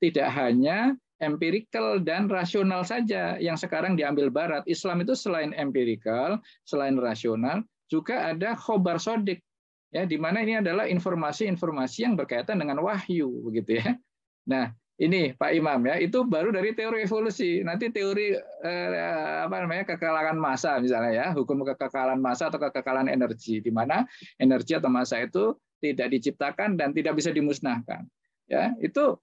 tidak hanya empirical dan rasional saja yang sekarang diambil barat. Islam itu selain empirical, selain rasional, juga ada khobar sodik. Ya, di mana ini adalah informasi-informasi yang berkaitan dengan wahyu begitu ya. Nah, ini Pak Imam ya, itu baru dari teori evolusi. Nanti teori eh, apa namanya kekekalan massa misalnya ya, hukum kekekalan massa atau kekekalan energi di mana energi atau massa itu tidak diciptakan dan tidak bisa dimusnahkan. Ya, itu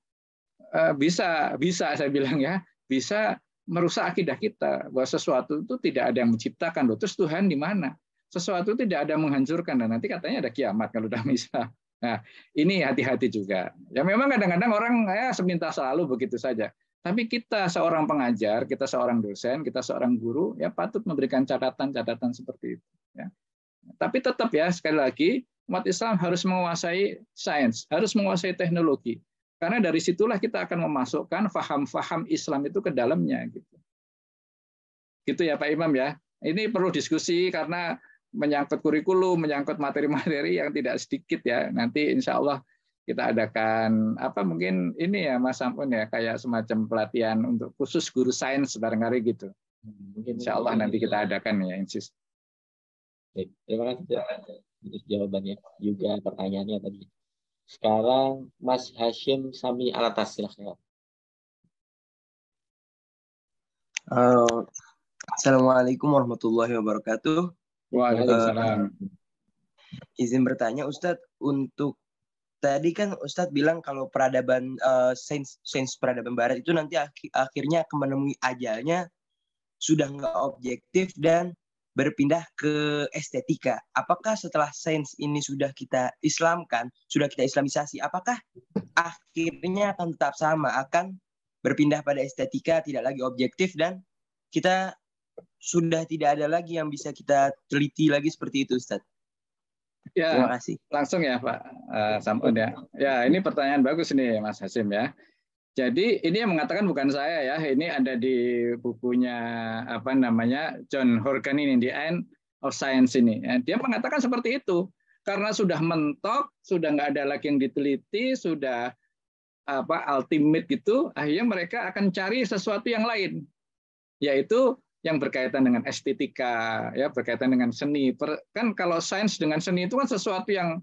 Eh, bisa bisa saya bilang ya bisa merusak akidah kita bahwa sesuatu itu tidak ada yang menciptakan loh terus Tuhan di mana sesuatu tidak ada yang menghancurkan dan nah, nanti katanya ada kiamat kalau udah misal nah ini hati-hati juga ya memang kadang-kadang orang ya seminta selalu begitu saja tapi kita seorang pengajar kita seorang dosen kita seorang guru ya patut memberikan catatan-catatan seperti itu ya tapi tetap ya sekali lagi umat Islam harus menguasai sains harus menguasai teknologi karena dari situlah kita akan memasukkan faham-faham Islam itu ke dalamnya. Gitu. gitu ya Pak Imam ya. Ini perlu diskusi karena menyangkut kurikulum, menyangkut materi-materi yang tidak sedikit ya. Nanti insya Allah kita adakan apa mungkin ini ya Mas Ampun ya kayak semacam pelatihan untuk khusus guru sains barangkali gitu. Mungkin insya Allah nanti kita adakan ya insis. Terima kasih jawabannya juga pertanyaannya tadi. Sekarang Mas Hashim Sami Alatas silahkan. Uh, Assalamualaikum warahmatullahi wabarakatuh. Waalaikumsalam. Uh, izin bertanya Ustadz, untuk tadi kan Ustadz bilang kalau peradaban uh, sains, peradaban barat itu nanti akhirnya akhirnya menemui ajalnya sudah nggak objektif dan berpindah ke estetika. Apakah setelah sains ini sudah kita islamkan, sudah kita islamisasi, apakah akhirnya akan tetap sama, akan berpindah pada estetika, tidak lagi objektif, dan kita sudah tidak ada lagi yang bisa kita teliti lagi seperti itu, Ustaz? Ya, Terima kasih. langsung ya Pak uh, Sampun ya. Ya, ini pertanyaan bagus nih Mas Hasim ya. Jadi ini yang mengatakan bukan saya ya, ini ada di bukunya apa namanya John Horgan ini di End of Science ini. Ya, dia mengatakan seperti itu karena sudah mentok, sudah nggak ada lagi yang diteliti, sudah apa ultimate gitu, akhirnya mereka akan cari sesuatu yang lain, yaitu yang berkaitan dengan estetika, ya berkaitan dengan seni. Kan kalau sains dengan seni itu kan sesuatu yang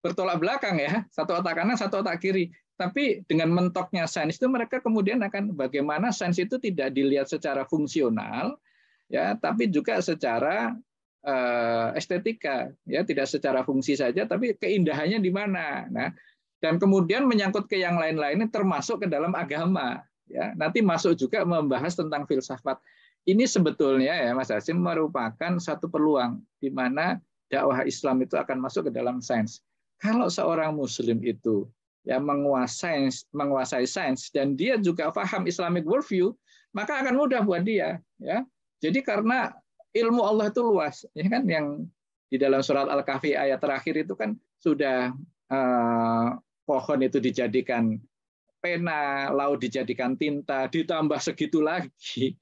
bertolak belakang ya, satu otak kanan, satu otak kiri. Tapi dengan mentoknya sains itu mereka kemudian akan bagaimana sains itu tidak dilihat secara fungsional, ya, tapi juga secara uh, estetika, ya, tidak secara fungsi saja, tapi keindahannya di mana. Nah, dan kemudian menyangkut ke yang lain-lainnya, termasuk ke dalam agama. Ya, nanti masuk juga membahas tentang filsafat. Ini sebetulnya ya Mas Hasim merupakan satu peluang di mana dakwah Islam itu akan masuk ke dalam sains. Kalau seorang Muslim itu ya menguasai menguasai sains dan dia juga paham Islamic worldview, maka akan mudah buat dia, ya. Jadi karena ilmu Allah itu luas, ya kan yang di dalam surat Al-Kahfi ayat terakhir itu kan sudah eh, pohon itu dijadikan pena, laut dijadikan tinta, ditambah segitu lagi.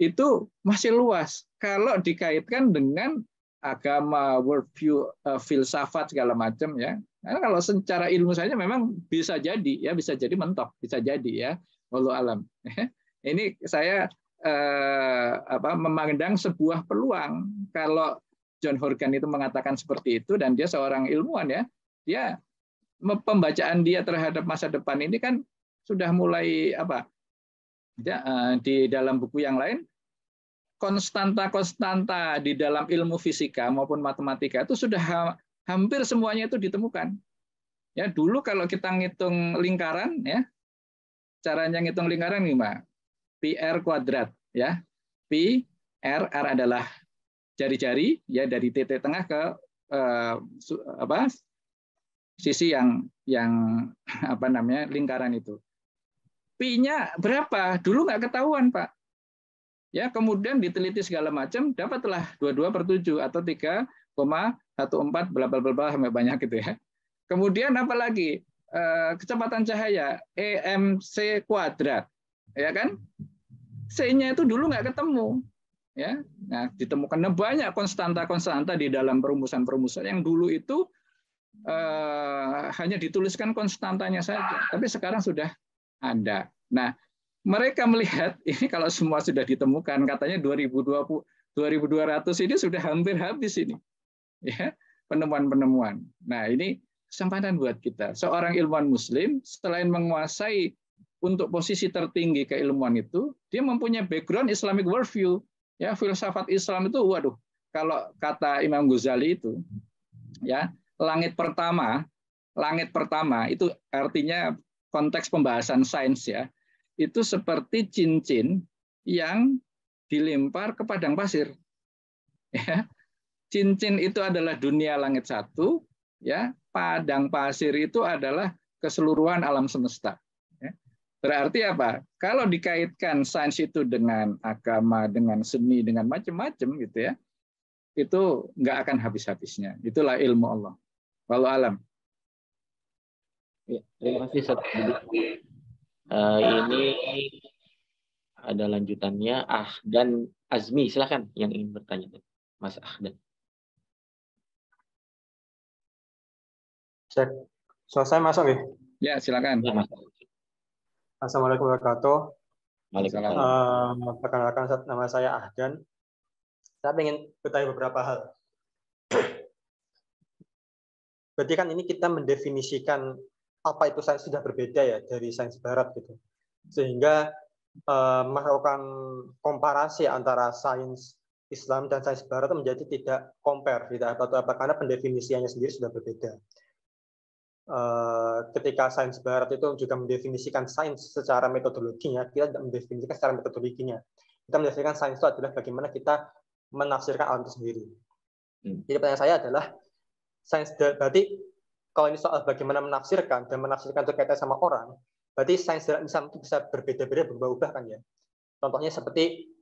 Itu masih luas kalau dikaitkan dengan agama, worldview, eh, filsafat segala macam ya. Nah, kalau secara ilmu saja memang bisa jadi ya bisa jadi mentok, bisa jadi ya. Allah alam. Ini saya eh, apa memandang sebuah peluang kalau John Horgan itu mengatakan seperti itu dan dia seorang ilmuwan ya. Dia pembacaan dia terhadap masa depan ini kan sudah mulai apa? Ya, eh, di dalam buku yang lain konstanta-konstanta di dalam ilmu fisika maupun matematika itu sudah hampir semuanya itu ditemukan. Ya, dulu kalau kita ngitung lingkaran ya, caranya ngitung lingkaran gimana? PR kuadrat ya. P R R adalah jari-jari ya dari titik tengah ke eh, apa? sisi yang yang apa namanya lingkaran itu. P-nya berapa? Dulu nggak ketahuan, Pak. Ya, kemudian diteliti segala macam, dapatlah 22 per 7 atau 3 14 bla bla bla sampai banyak gitu ya. Kemudian apalagi eh, kecepatan cahaya EMC kuadrat, ya kan? C-nya itu dulu nggak ketemu, ya. Nah, ditemukan banyak konstanta-konstanta di dalam perumusan-perumusan yang dulu itu eh, hanya dituliskan konstantanya saja, tapi sekarang sudah ada. Nah, mereka melihat ini kalau semua sudah ditemukan, katanya 2020 2200 ini sudah hampir habis ini. ya penemuan-penemuan. Nah ini kesempatan buat kita. Seorang ilmuwan Muslim selain menguasai untuk posisi tertinggi keilmuan itu, dia mempunyai background Islamic worldview. Ya, filsafat Islam itu, waduh, kalau kata Imam Ghazali itu, ya langit pertama, langit pertama itu artinya konteks pembahasan sains ya, itu seperti cincin yang dilempar ke padang pasir. Ya, cincin itu adalah dunia langit satu, ya padang pasir itu adalah keseluruhan alam semesta. Ya. Berarti apa? Kalau dikaitkan sains itu dengan agama, dengan seni, dengan macam-macam gitu ya, itu nggak akan habis-habisnya. Itulah ilmu Allah. Walau alam. Ya, terima kasih Uh, ini ada lanjutannya Ahdan Azmi. Silahkan yang ingin bertanya. Mas Ahdan. Cek. Selesai masuk ya? Ya, silakan. Ya, Assalamualaikum warahmatullahi wabarakatuh. Uh, perkenalkan nama saya Ahdan. Saya ingin bertanya beberapa hal. Berarti kan ini kita mendefinisikan apa itu sains sudah berbeda ya dari sains barat gitu. Sehingga uh, melakukan komparasi antara sains Islam dan sains Barat menjadi tidak compare, tidak gitu, apa-apa karena pendefinisiannya sendiri sudah berbeda. Eh, ketika sains barat itu juga mendefinisikan sains secara metodologinya, kita tidak mendefinisikan secara metodologinya. Kita mendefinisikan sains itu adalah bagaimana kita menafsirkan alam itu sendiri. Hmm. Jadi pertanyaan saya adalah, sains berarti kalau ini soal bagaimana menafsirkan dan menafsirkan terkaitan sama orang, berarti sains dalam Islam itu bisa berbeda-beda, berubah-ubah kan ya. Contohnya seperti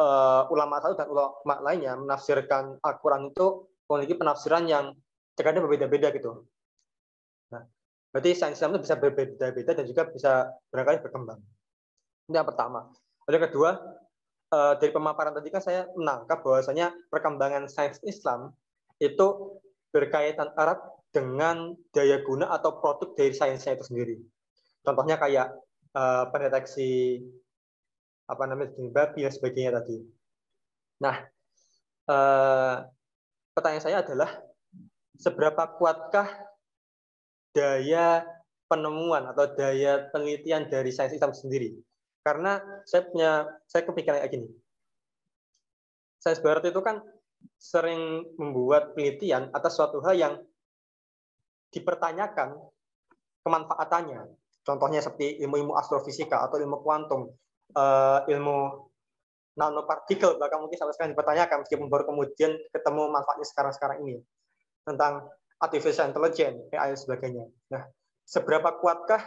uh, ulama satu dan ulama lainnya menafsirkan Al-Quran itu memiliki penafsiran yang terkadang berbeda-beda gitu Berarti sains Islam itu bisa berbeda-beda dan juga bisa berangkat berkembang. Ini yang pertama. Lalu kedua, eh, dari pemaparan tadi kan saya menangkap bahwasanya perkembangan sains Islam itu berkaitan erat dengan daya guna atau produk dari sainsnya itu sendiri. Contohnya kayak uh, pendeteksi apa namanya babi dan sebagainya tadi. Nah, eh, pertanyaan saya adalah seberapa kuatkah daya penemuan atau daya penelitian dari sains Islam sendiri. Karena saya punya saya kepikiran kayak gini. Sains barat itu kan sering membuat penelitian atas suatu hal yang dipertanyakan kemanfaatannya. Contohnya seperti ilmu-ilmu astrofisika atau ilmu kuantum, eh, ilmu nanopartikel bahkan mungkin sampai sekarang dipertanyakan meskipun baru kemudian ketemu manfaatnya sekarang-sekarang ini tentang artificial intelligence, AI sebagainya. Nah, seberapa kuatkah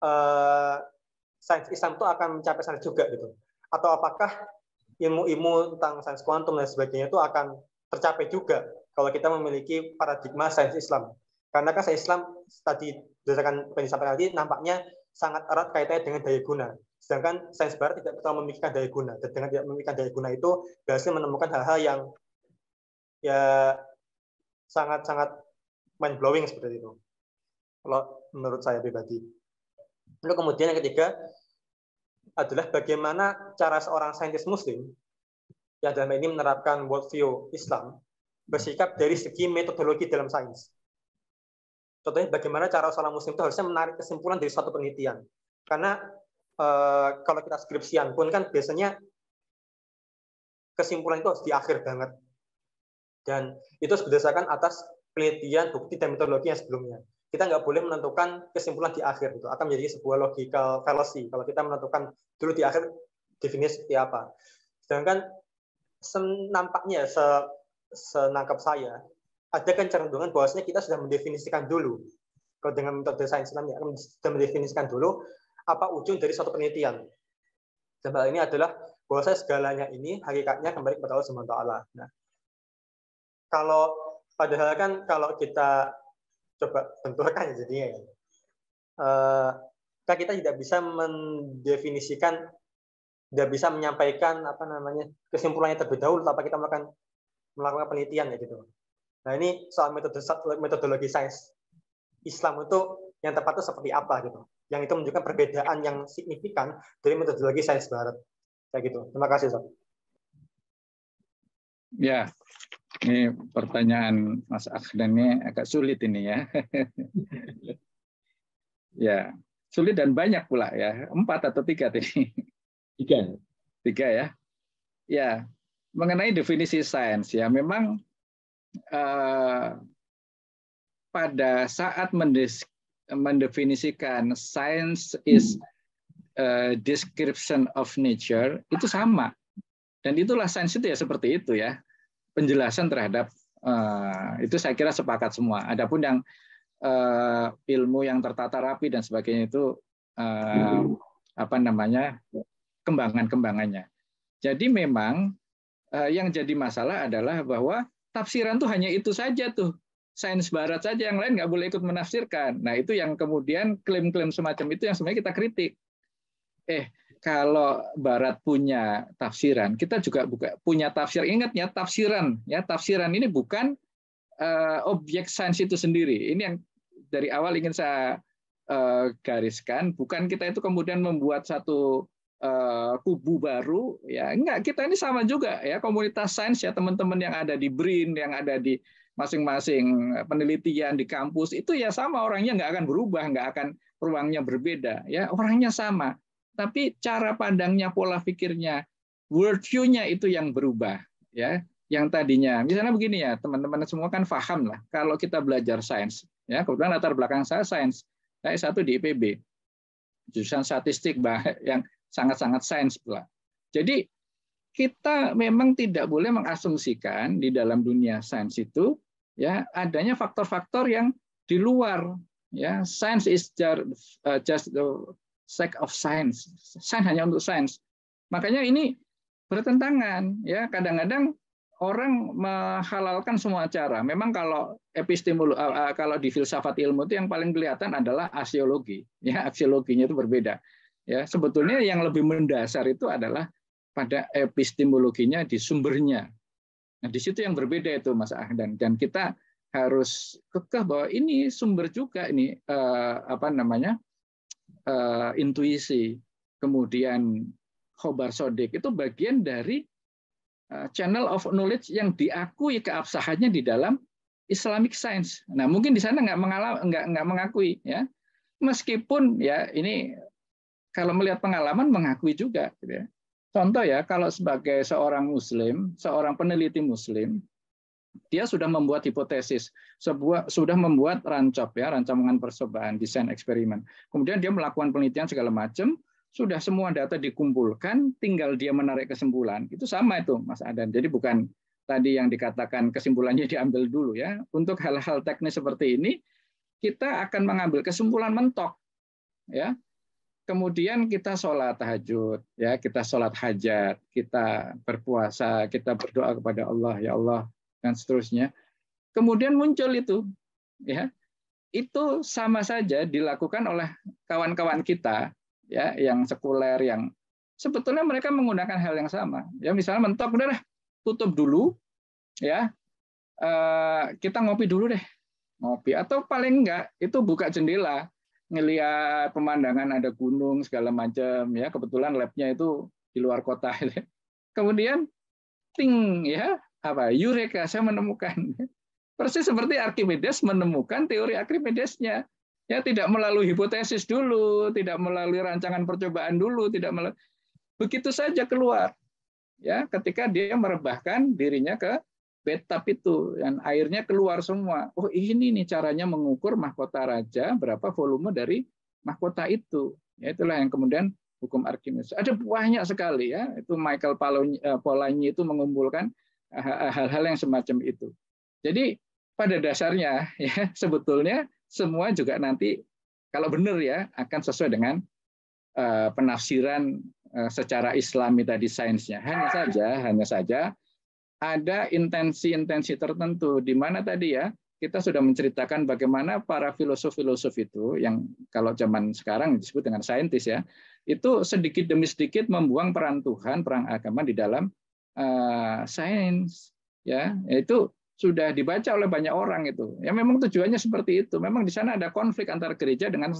uh, sains Islam itu akan mencapai sana juga gitu? Atau apakah ilmu-ilmu tentang sains kuantum dan sebagainya itu akan tercapai juga kalau kita memiliki paradigma sains Islam? Karena kan sains Islam tadi berdasarkan penjelasan tadi nampaknya sangat erat kaitannya dengan daya guna. Sedangkan sains barat tidak pernah memikirkan daya guna. Dan dengan tidak memikirkan daya guna itu berhasil menemukan hal-hal yang ya sangat-sangat mind blowing seperti itu. Kalau menurut saya pribadi. Lalu kemudian yang ketiga adalah bagaimana cara seorang saintis muslim yang dalam ini menerapkan worldview Islam bersikap dari segi metodologi dalam sains. Contohnya bagaimana cara seorang muslim itu harusnya menarik kesimpulan dari suatu penelitian. Karena eh, kalau kita skripsian pun kan biasanya kesimpulan itu harus di akhir banget. Dan itu berdasarkan atas penelitian bukti dan metodologi yang sebelumnya. Kita nggak boleh menentukan kesimpulan di akhir. Itu akan menjadi sebuah logical fallacy kalau kita menentukan dulu di akhir definisi seperti apa. Sedangkan senampaknya, se senangkap saya ada kecenderungan bahwasanya kita sudah mendefinisikan dulu kalau dengan metode sains Islam ya sudah mendefinisikan dulu apa ujung dari suatu penelitian. Dan ini adalah bahwasanya segalanya ini hakikatnya kembali kepada Allah Subhanahu Nah, kalau padahal kan kalau kita coba benturkan ya jadinya ya. Eh, kan kita tidak bisa mendefinisikan tidak bisa menyampaikan apa namanya kesimpulannya terlebih dahulu tanpa kita melakukan melakukan penelitian ya gitu. Nah ini soal metode metodologi sains Islam itu yang tepat itu seperti apa gitu. Yang itu menunjukkan perbedaan yang signifikan dari metodologi sains barat. Kayak gitu. Terima kasih, Sob. Ya, ini pertanyaan Mas Akdan ini agak sulit ini ya. ya, sulit dan banyak pula ya. Empat atau tiga tadi? Tiga. Tiga ya. Ya, mengenai definisi sains ya, memang eh, pada saat mendefinisikan science is a description of nature itu sama dan itulah sains itu ya seperti itu ya penjelasan terhadap uh, itu saya kira sepakat semua. Adapun yang uh, ilmu yang tertata rapi dan sebagainya itu uh, apa namanya kembangan-kembangannya. Jadi memang uh, yang jadi masalah adalah bahwa tafsiran tuh hanya itu saja tuh sains barat saja yang lain nggak boleh ikut menafsirkan. Nah itu yang kemudian klaim-klaim semacam itu yang sebenarnya kita kritik. Eh kalau Barat punya tafsiran, kita juga buka, punya tafsir. Ingat ya tafsiran, ya tafsiran ini bukan uh, objek sains itu sendiri. Ini yang dari awal ingin saya uh, gariskan. Bukan kita itu kemudian membuat satu uh, kubu baru, ya enggak. Kita ini sama juga ya komunitas sains ya teman-teman yang ada di BRIN, yang ada di masing-masing penelitian di kampus itu ya sama orangnya nggak akan berubah, nggak akan ruangnya berbeda, ya orangnya sama tapi cara pandangnya, pola pikirnya, worldview-nya itu yang berubah, ya. Yang tadinya, misalnya begini ya, teman-teman semua kan paham lah. Kalau kita belajar sains, ya kebetulan latar belakang saya sains, saya satu di IPB, jurusan statistik bah, yang sangat-sangat sains pula. Jadi kita memang tidak boleh mengasumsikan di dalam dunia sains itu ya adanya faktor-faktor yang di luar ya science is just, uh, sake of science. science hanya untuk science. Makanya ini bertentangan ya kadang-kadang orang menghalalkan semua cara. Memang kalau epistemolo eh, eh, kalau di filsafat ilmu itu yang paling kelihatan adalah aksiologi. Ya, aksiologinya itu berbeda. Ya, sebetulnya yang lebih mendasar itu adalah pada epistemologinya di sumbernya. Nah, di situ yang berbeda itu Mas Ahdan dan kita harus kekeh bahwa ini sumber juga ini eh, apa namanya? uh, intuisi, kemudian khobar sodik itu bagian dari uh, channel of knowledge yang diakui keabsahannya di dalam Islamic Science. Nah mungkin di sana nggak mengalami nggak nggak mengakui ya meskipun ya ini kalau melihat pengalaman mengakui juga. Gitu ya. Contoh ya kalau sebagai seorang Muslim, seorang peneliti Muslim dia sudah membuat hipotesis, sebuah sudah membuat rancap ya, rancangan percobaan, desain eksperimen. Kemudian dia melakukan penelitian segala macam, sudah semua data dikumpulkan, tinggal dia menarik kesimpulan. Itu sama itu, Mas Adan. Jadi bukan tadi yang dikatakan kesimpulannya diambil dulu ya. Untuk hal-hal teknis seperti ini, kita akan mengambil kesimpulan mentok, ya. Kemudian kita sholat tahajud, ya, kita sholat hajat, kita berpuasa, kita berdoa kepada Allah, ya Allah, dan seterusnya. Kemudian muncul itu, ya itu sama saja dilakukan oleh kawan-kawan kita ya yang sekuler yang sebetulnya mereka menggunakan hal yang sama ya misalnya mentok udah tutup dulu ya eh, kita ngopi dulu deh ngopi atau paling enggak itu buka jendela ngelihat pemandangan ada gunung segala macam ya kebetulan labnya itu di luar kota gitu ya. kemudian ting ya apa Eureka saya menemukan persis seperti Archimedes menemukan teori Archimedesnya ya tidak melalui hipotesis dulu tidak melalui rancangan percobaan dulu tidak melalui, begitu saja keluar ya ketika dia merebahkan dirinya ke bathtub itu dan airnya keluar semua oh ini nih caranya mengukur mahkota raja berapa volume dari mahkota itu ya itulah yang kemudian hukum Archimedes. Ada banyak sekali ya. Itu Michael eh, Polanyi itu mengumpulkan hal-hal yang semacam itu. Jadi pada dasarnya ya sebetulnya semua juga nanti kalau benar ya akan sesuai dengan eh, penafsiran eh, secara Islami tadi sainsnya. Hanya saja, hanya saja ada intensi-intensi tertentu di mana tadi ya kita sudah menceritakan bagaimana para filosof-filosof itu yang kalau zaman sekarang disebut dengan saintis ya, itu sedikit demi sedikit membuang peran Tuhan, perang agama di dalam Eh, sains ya itu sudah dibaca oleh banyak orang itu ya memang tujuannya seperti itu memang di sana ada konflik antara gereja dengan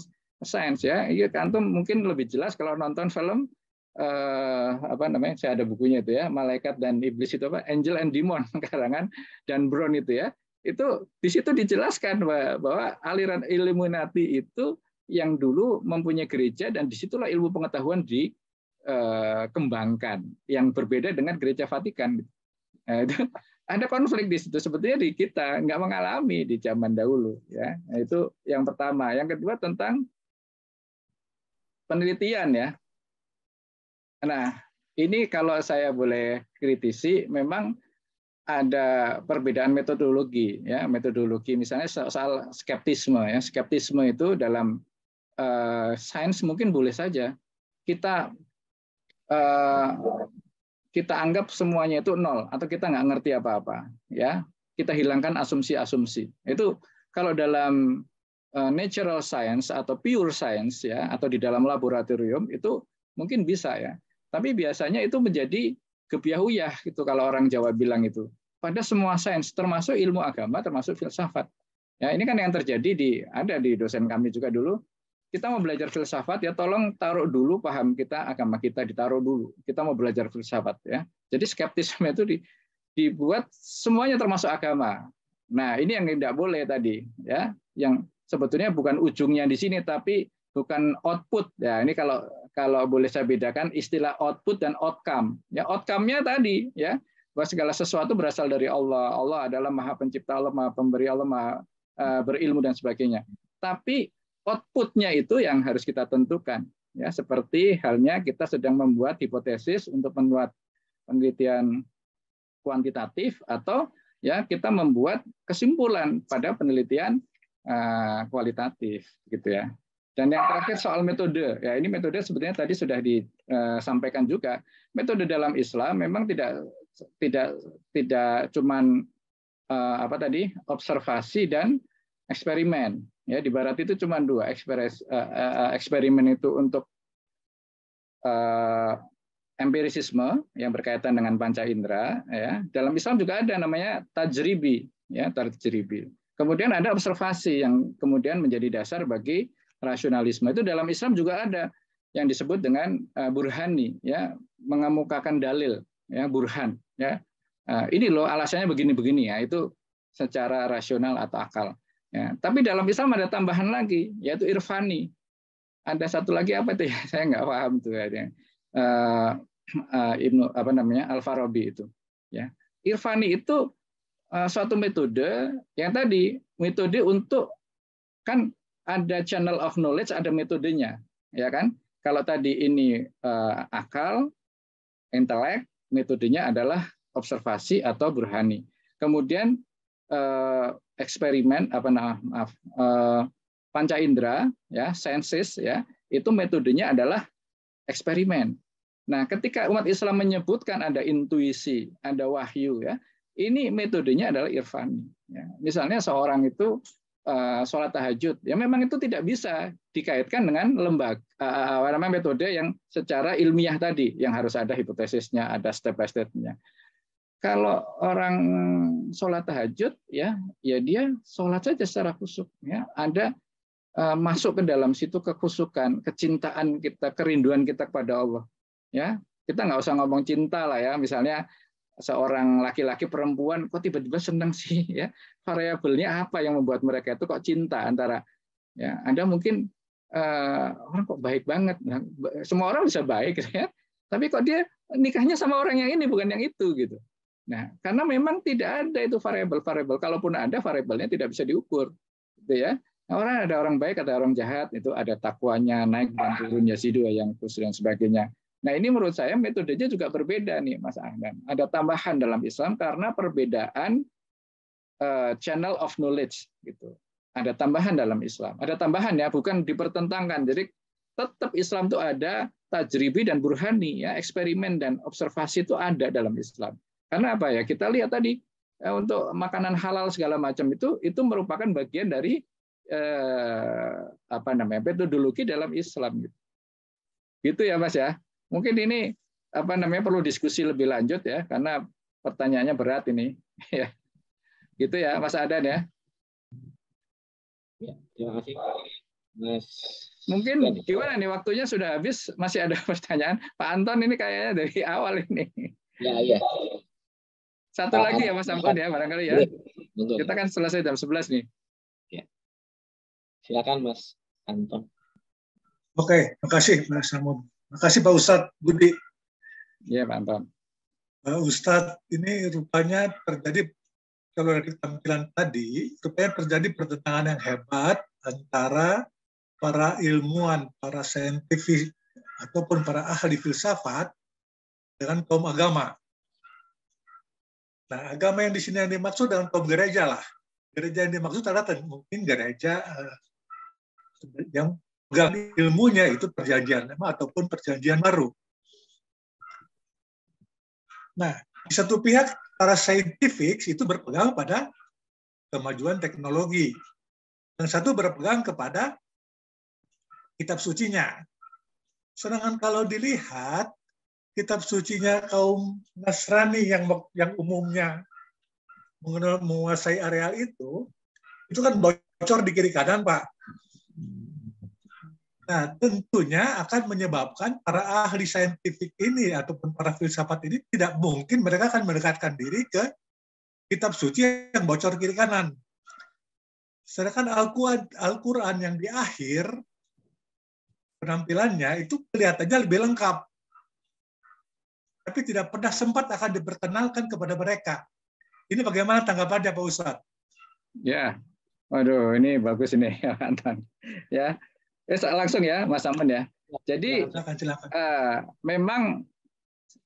sains ya iya kantum mungkin lebih jelas kalau nonton film eh, apa namanya saya ada bukunya itu ya malaikat dan iblis itu apa angel and demon karangan dan brown itu ya itu di situ dijelaskan bahwa, bahwa aliran Illuminati itu yang dulu mempunyai gereja dan disitulah ilmu pengetahuan di Eh, kembangkan yang berbeda dengan gereja Vatikan. Nah, ada konflik di situ sebetulnya di kita nggak mengalami di zaman dahulu ya nah, itu yang pertama yang kedua tentang penelitian ya nah ini kalau saya boleh kritisi memang ada perbedaan metodologi ya metodologi misalnya soal skeptisme ya skeptisme itu dalam uh, sains mungkin boleh saja kita Eh, kita anggap semuanya itu nol atau kita nggak ngerti apa-apa ya kita hilangkan asumsi-asumsi itu kalau dalam eh, natural science atau pure science ya atau di dalam laboratorium itu mungkin bisa ya tapi biasanya itu menjadi kebiahuyah gitu kalau orang Jawa bilang itu pada semua sains termasuk ilmu agama termasuk filsafat ya ini kan yang terjadi di ada di dosen kami juga dulu kita mau belajar filsafat ya tolong taruh dulu paham kita agama kita ditaruh dulu. Kita mau belajar filsafat ya. Jadi skeptisme itu di, dibuat semuanya termasuk agama. Nah, ini yang tidak boleh tadi ya, yang sebetulnya bukan ujungnya di sini tapi bukan output. Ya, ini kalau kalau boleh saya bedakan istilah output dan outcome. Ya, outcome-nya tadi ya, bahwa segala sesuatu berasal dari Allah. Allah adalah Maha Pencipta, Allah Maha Pemberi, Allah Maha eh, berilmu dan sebagainya. Tapi outputnya itu yang harus kita tentukan. Ya, seperti halnya kita sedang membuat hipotesis untuk membuat penelitian kuantitatif atau ya kita membuat kesimpulan pada penelitian uh, kualitatif gitu ya. Dan yang terakhir soal metode. Ya, ini metode sebetulnya tadi sudah disampaikan eh, juga. Metode dalam Islam memang tidak tidak tidak cuman eh, apa tadi? observasi dan eksperimen. Ya, di barat itu cuma dua eh, eh, eh, eksperimen itu untuk empirisisme yang berkaitan dengan panca indera. Ya. Dalam Islam juga ada namanya tajribi, ya tajribi. Kemudian ada observasi yang kemudian menjadi dasar bagi rasionalisme. Itu dalam Islam juga ada yang disebut dengan burhani, ya mengemukakan dalil, ya burhan, ya. Ini loh alasannya begini-begini ya. Itu secara rasional atau akal. Ya, tapi dalam Islam ada tambahan lagi, yaitu irfani. Ada satu lagi apa itu ya? Saya nggak paham tuh ya. Ibnu apa namanya Al Farabi itu. Ya, irfani itu eh, suatu metode yang tadi metode untuk kan ada channel of knowledge, ada metodenya, ya kan? Kalau tadi ini akal, intelek, metodenya adalah observasi atau burhani. Kemudian eksperimen apa nah, maaf eh, panca indera ya senses ya itu metodenya adalah eksperimen. Nah, ketika umat Islam menyebutkan ada intuisi, ada wahyu ya, ini metodenya adalah irfani. Ya. Misalnya seorang itu uh, sholat tahajud, ya memang itu tidak bisa dikaitkan dengan lembaga eh, uh, metode yang secara ilmiah tadi, yang harus ada hipotesisnya, ada step by stepnya kalau orang sholat tahajud ya ya dia sholat saja secara kusuk ya ada eh, masuk ke dalam situ kekusukan kecintaan kita kerinduan kita kepada Allah ya kita nggak usah ngomong cinta lah ya misalnya seorang laki-laki perempuan kok tiba-tiba senang sih ya variabelnya apa yang membuat mereka itu kok cinta antara ya anda mungkin uh, orang kok baik banget nah, semua orang bisa baik ya tapi kok dia nikahnya sama orang yang ini bukan yang itu gitu Nah, karena memang tidak ada itu variabel-variabel. Kalaupun ada variabelnya tidak bisa diukur, gitu ya. Nah, orang ada orang baik, ada orang jahat, itu ada takwanya naik dan turunnya dua yang khusus dan sebagainya. Nah, ini menurut saya metodenya juga berbeda nih, Mas Ahmad. Ada tambahan dalam Islam karena perbedaan eh, channel of knowledge gitu. Ada tambahan dalam Islam. Ada tambahan ya, bukan dipertentangkan. Jadi tetap Islam itu ada tajribi dan burhani ya, eksperimen dan observasi itu ada dalam Islam. Karena apa ya? Kita lihat tadi eh, untuk makanan halal segala macam itu itu merupakan bagian dari eh, apa namanya metodologi dalam Islam gitu. Gitu ya Mas ya. Mungkin ini apa namanya perlu diskusi lebih lanjut ya karena pertanyaannya berat ini ya. gitu ya Mas Adan ya. ya terima kasih Mas Mungkin gimana nih waktunya sudah habis masih ada pertanyaan Pak Anton ini kayaknya dari awal ini. Ya iya. Satu oh, lagi oh. ya Mas Ambon ya barangkali ya. Betul. Kita kan selesai jam 11 nih. Silakan Mas Anton. Oke, makasih Mas Ambon. Makasih Pak Ustadz Budi. Iya Pak Anton. Pak Ustadz, ini rupanya terjadi kalau dari tampilan tadi, rupanya terjadi pertentangan yang hebat antara para ilmuwan, para saintifik, ataupun para ahli filsafat dengan kaum agama Nah, agama yang di sini yang dimaksud dalam kaum gereja lah. Gereja yang dimaksud adalah mungkin gereja eh, yang pegang ilmunya itu perjanjian lama ataupun perjanjian baru. Nah, di satu pihak para saintifik itu berpegang pada kemajuan teknologi. Yang satu berpegang kepada kitab sucinya. Sedangkan kalau dilihat kitab sucinya kaum Nasrani yang yang umumnya menguasai areal itu, itu kan bocor di kiri kanan, Pak. Nah, tentunya akan menyebabkan para ahli saintifik ini ataupun para filsafat ini tidak mungkin mereka akan mendekatkan diri ke kitab suci yang bocor kiri kanan. Sedangkan Al-Quran, Al-Quran yang di akhir penampilannya itu kelihatannya lebih lengkap tapi tidak pernah sempat akan diperkenalkan kepada mereka. Ini bagaimana tanggapannya Pak Ustadz? Ya, waduh ini bagus ini ya Anton. Ya, ya langsung ya Mas Aman ya. Jadi ya, silakan, silakan. Uh, memang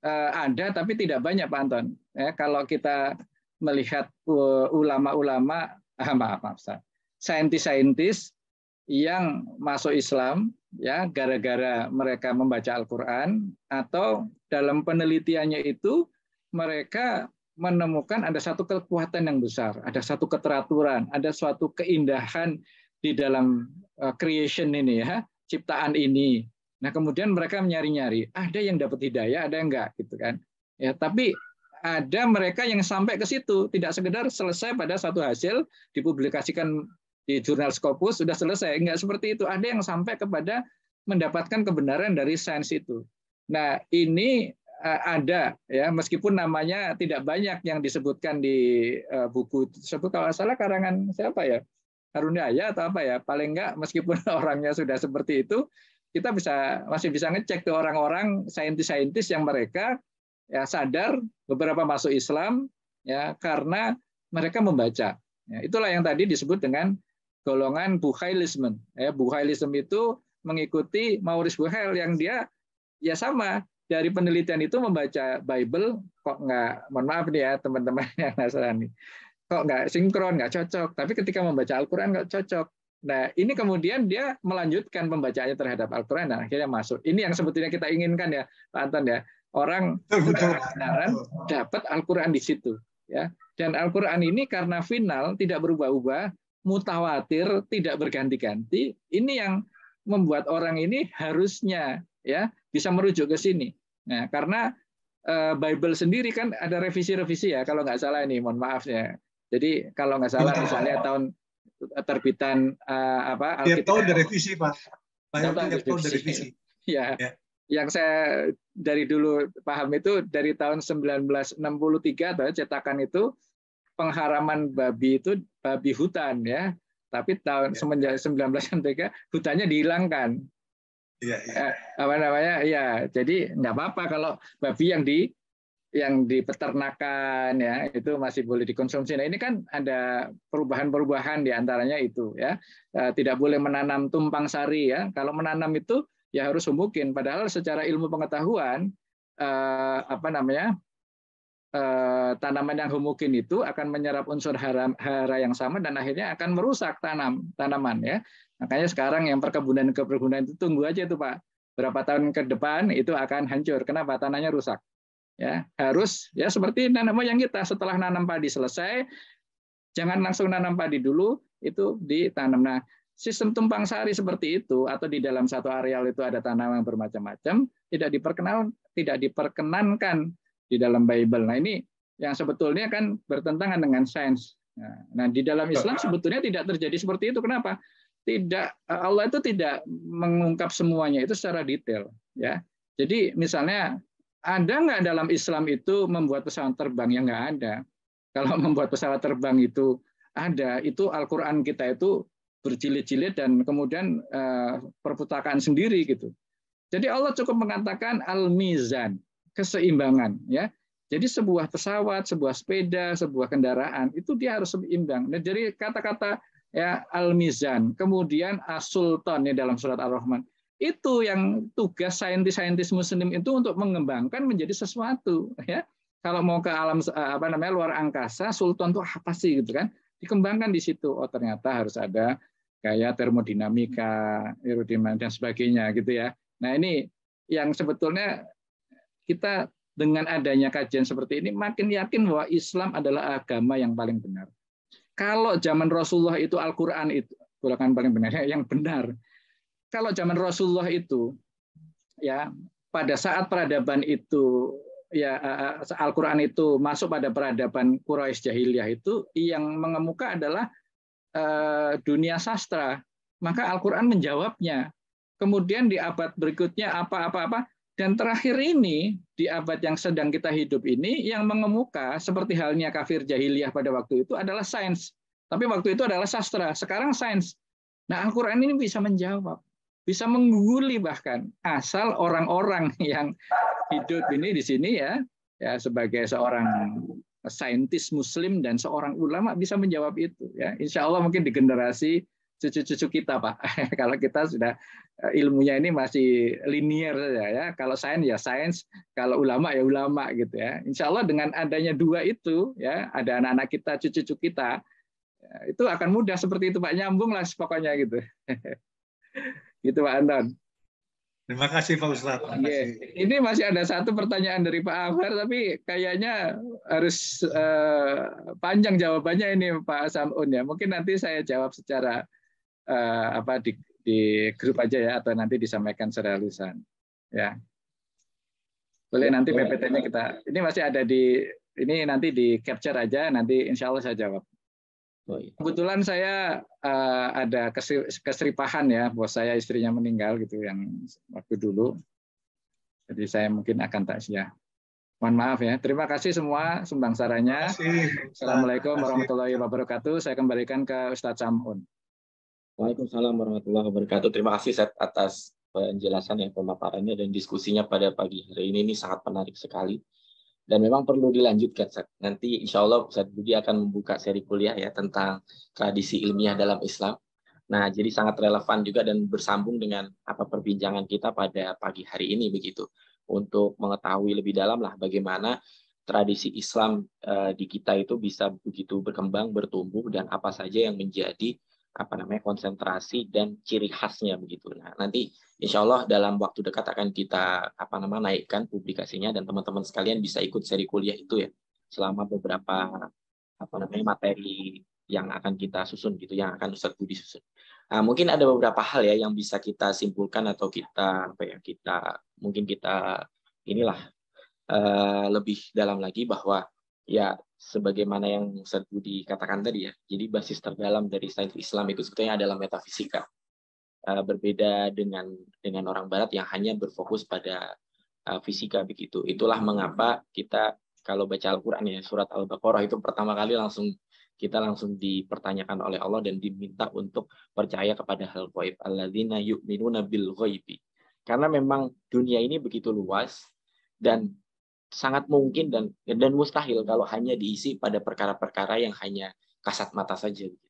uh, ada tapi tidak banyak Pak Anton. Ya, kalau kita melihat eh, ulama-ulama, ah, maaf maaf, saintis-saintis yang masuk Islam ya gara-gara mereka membaca Al-Qur'an atau dalam penelitiannya itu mereka menemukan ada satu kekuatan yang besar, ada satu keteraturan, ada suatu keindahan di dalam eh, creation ini ya, ciptaan ini. Nah, kemudian mereka menyari-nyari, ada yang dapat hidayah, ada yang enggak gitu kan. Ya, tapi ada mereka yang sampai ke situ, tidak sekedar selesai pada satu hasil dipublikasikan di jurnal Scopus sudah selesai. Enggak seperti itu. Ada yang sampai kepada mendapatkan kebenaran dari sains itu. Nah, ini eh, ada ya meskipun namanya tidak banyak yang disebutkan di eh, buku tersebut kalau salah karangan siapa ya Yahya atau apa ya paling enggak meskipun orangnya sudah seperti itu kita bisa masih bisa ngecek tuh orang-orang saintis-saintis yang mereka ya sadar beberapa masuk Islam ya karena mereka membaca ya, itulah yang tadi disebut dengan golongan Bukhailisme. Ya, Bukhailisme itu mengikuti Maurice Buhail yang dia ya sama dari penelitian itu membaca Bible kok nggak mohon maaf nih ya teman-teman yang Nasrani kok nggak sinkron nggak cocok tapi ketika membaca Al-Quran nggak cocok nah ini kemudian dia melanjutkan pembacaannya terhadap Al-Quran dan akhirnya masuk ini yang sebetulnya kita inginkan ya Pak Anton ya orang kebenaran dapat Al-Quran di situ ya dan Al-Quran ini karena final tidak berubah-ubah mutawatir, tidak berganti-ganti, ini yang membuat orang ini harusnya ya bisa merujuk ke sini. Nah, karena eh, Bible sendiri kan ada revisi-revisi ya, kalau nggak salah ini, mohon maaf ya. Jadi kalau nggak salah iya. misalnya tahun eh, terbitan eh, apa? Alkitab tahun ada ya. revisi, Pak. Banyak tahun revisi. Ya. ya. Yang saya dari dulu paham itu dari tahun 1963 atau cetakan itu pengharaman babi itu babi hutan ya. Tapi tahun ya. semenjak 1963 hutannya dihilangkan. Iya. Ya. Eh, apa namanya? Ya, jadi nggak apa-apa kalau babi yang di yang di peternakan ya itu masih boleh dikonsumsi. Nah ini kan ada perubahan-perubahan diantaranya itu ya eh, tidak boleh menanam tumpang sari ya. Kalau menanam itu ya harus mungkin. Padahal secara ilmu pengetahuan eh, apa namanya Eh, tanaman yang homogen itu akan menyerap unsur hara, hara yang sama dan akhirnya akan merusak tanam tanaman ya. Makanya sekarang yang perkebunan ke perkebunan itu tunggu aja tuh Pak. Berapa tahun ke depan itu akan hancur. Kenapa? Tanahnya rusak. Ya, harus ya seperti nanam yang kita setelah nanam padi selesai jangan langsung nanam padi dulu itu ditanam. Nah, sistem tumpang sari seperti itu atau di dalam satu areal itu ada tanaman bermacam-macam tidak diperkenal tidak diperkenankan di dalam Bible. Nah ini yang sebetulnya kan bertentangan dengan sains. Nah, nah di dalam Islam sebetulnya tidak terjadi seperti itu. Kenapa? Tidak eh, Allah itu tidak mengungkap semuanya itu secara detail. Ya. Jadi misalnya ada nggak dalam Islam itu membuat pesawat terbang yang nggak ada? Kalau membuat pesawat terbang itu ada, itu Al-Quran kita itu berjilid-jilid dan kemudian eh, perputakan sendiri gitu. Jadi Allah cukup mengatakan al-mizan keseimbangan ya. Jadi sebuah pesawat, sebuah sepeda, sebuah kendaraan itu dia harus seimbang. Nah, jadi kata-kata ya al-mizan, kemudian as-sultan ya dalam surat Ar-Rahman. Itu yang tugas saintis-saintis muslim itu untuk mengembangkan menjadi sesuatu ya. Kalau mau ke alam eh, apa namanya luar angkasa, sultan itu apa sih gitu kan? Dikembangkan di situ. Oh, ternyata harus ada kayak termodinamika, aerodinamika dan sebagainya gitu ya. Nah, ini yang sebetulnya kita dengan adanya kajian seperti ini makin yakin bahwa Islam adalah agama yang paling benar. Kalau zaman Rasulullah itu Al-Qur'an itu golongan paling benar yang benar. Kalau zaman Rasulullah itu ya pada saat peradaban itu ya eh, eh, Al-Qur'an itu masuk pada peradaban Quraisy jahiliyah itu yang mengemuka adalah eh, dunia sastra, maka Al-Qur'an menjawabnya. Kemudian di abad berikutnya apa-apa-apa dan terakhir ini, di abad yang sedang kita hidup ini, yang mengemuka seperti halnya kafir jahiliyah pada waktu itu adalah sains. Tapi waktu itu adalah sastra, sekarang sains. Nah Al-Quran ini bisa menjawab, bisa mengguli bahkan, asal orang-orang yang hidup ini di sini ya, ya sebagai seorang saintis muslim dan seorang ulama bisa menjawab itu ya insya Allah mungkin di generasi cucu-cucu kita pak kalau kita sudah eh, ilmunya ini masih linear saja ya kalau sains ya sains kalau ulama ya ulama gitu ya insya Allah dengan adanya dua itu ya ada anak-anak kita cucu-cucu kita eh, itu akan mudah seperti itu pak nyambung lah pokoknya gitu gitu pak Anton Terima kasih Pak Ustadz. Kasih. Ini masih ada satu pertanyaan dari Pak Afar, tapi kayaknya harus eh, panjang jawabannya ini Pak Samun ya. Mungkin nanti saya jawab secara uh, apa di, di grup aja ya atau nanti disampaikan secara lisan ya boleh ya, nanti PPT-nya kita ini masih ada di ini nanti di capture aja nanti insya Allah saya jawab oh, iya. kebetulan saya uh, ada keseripahan ya bos saya istrinya meninggal gitu yang waktu dulu jadi saya mungkin akan ya mohon maaf ya terima kasih semua sumbang sarannya assalamualaikum warahmatullahi wabarakatuh saya kembalikan ke Ustadz Samun Waalaikumsalam warahmatullahi wabarakatuh. Terima kasih Seth atas penjelasan yang pemaparannya dan diskusinya pada pagi hari ini ini sangat menarik sekali dan memang perlu dilanjutkan Seth. Nanti insya Allah Seth Budi akan membuka seri kuliah ya tentang tradisi ilmiah dalam Islam. Nah, jadi sangat relevan juga dan bersambung dengan apa perbincangan kita pada pagi hari ini begitu untuk mengetahui lebih dalam lah bagaimana tradisi Islam uh, di kita itu bisa begitu berkembang, bertumbuh dan apa saja yang menjadi apa namanya konsentrasi dan ciri khasnya begitu. Nah nanti insya Allah dalam waktu dekat akan kita apa nama naikkan publikasinya dan teman-teman sekalian bisa ikut seri kuliah itu ya selama beberapa apa namanya materi yang akan kita susun gitu, yang akan Ustaz Budi susun. Nah, mungkin ada beberapa hal ya yang bisa kita simpulkan atau kita apa ya kita mungkin kita inilah uh, lebih dalam lagi bahwa ya sebagaimana yang Ustaz Budi katakan tadi ya. Jadi basis terdalam dari sains Islam itu sebetulnya adalah metafisika. Eh, berbeda dengan dengan orang barat yang hanya berfokus pada eh, fisika begitu. Itulah mengapa kita kalau baca Al-Qur'an ya surat Al-Baqarah itu pertama kali langsung kita langsung dipertanyakan oleh Allah dan diminta untuk percaya kepada hal gaib. alladzina yu'minuna bil ghaibi. Karena memang dunia ini begitu luas dan sangat mungkin dan dan mustahil kalau hanya diisi pada perkara-perkara yang hanya kasat mata saja. Gitu.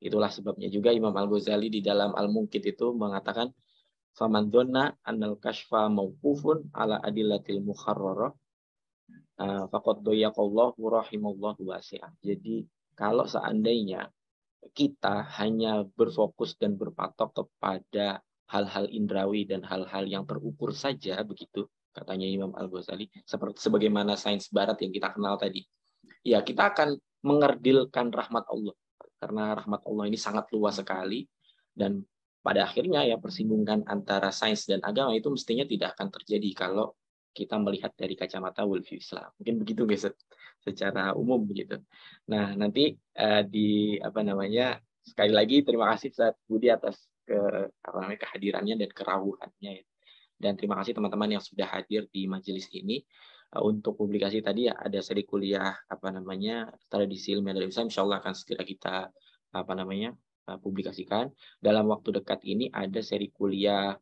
Itulah sebabnya juga Imam Al Ghazali di dalam Al Mungkit itu mengatakan faman dhanna annal kashfa mauqufun ala adillatil mukharrarah eh, Allah dayyaqallahu rahimallahu wasi'ah. Jadi kalau seandainya kita hanya berfokus dan berpatok kepada hal-hal indrawi dan hal-hal yang terukur saja begitu, katanya Imam Al-Ghazali, seperti sebagaimana sains barat yang kita kenal tadi. Ya, kita akan mengerdilkan rahmat Allah. Karena rahmat Allah ini sangat luas sekali dan pada akhirnya ya persinggungan antara sains dan agama itu mestinya tidak akan terjadi kalau kita melihat dari kacamata worldview Islam. Mungkin begitu guys secara umum begitu. Nah, nanti uh, di apa namanya? Sekali lagi terima kasih saat Budi atas ke apa namanya kehadirannya dan kerawuhannya ya. Dan terima kasih teman-teman yang sudah hadir di majelis ini. Eh, untuk publikasi tadi ya, ada seri kuliah apa namanya tradisi ilmiah dari Islam, insya akan segera kita apa namanya eh, publikasikan. Dalam waktu dekat ini ada seri kuliah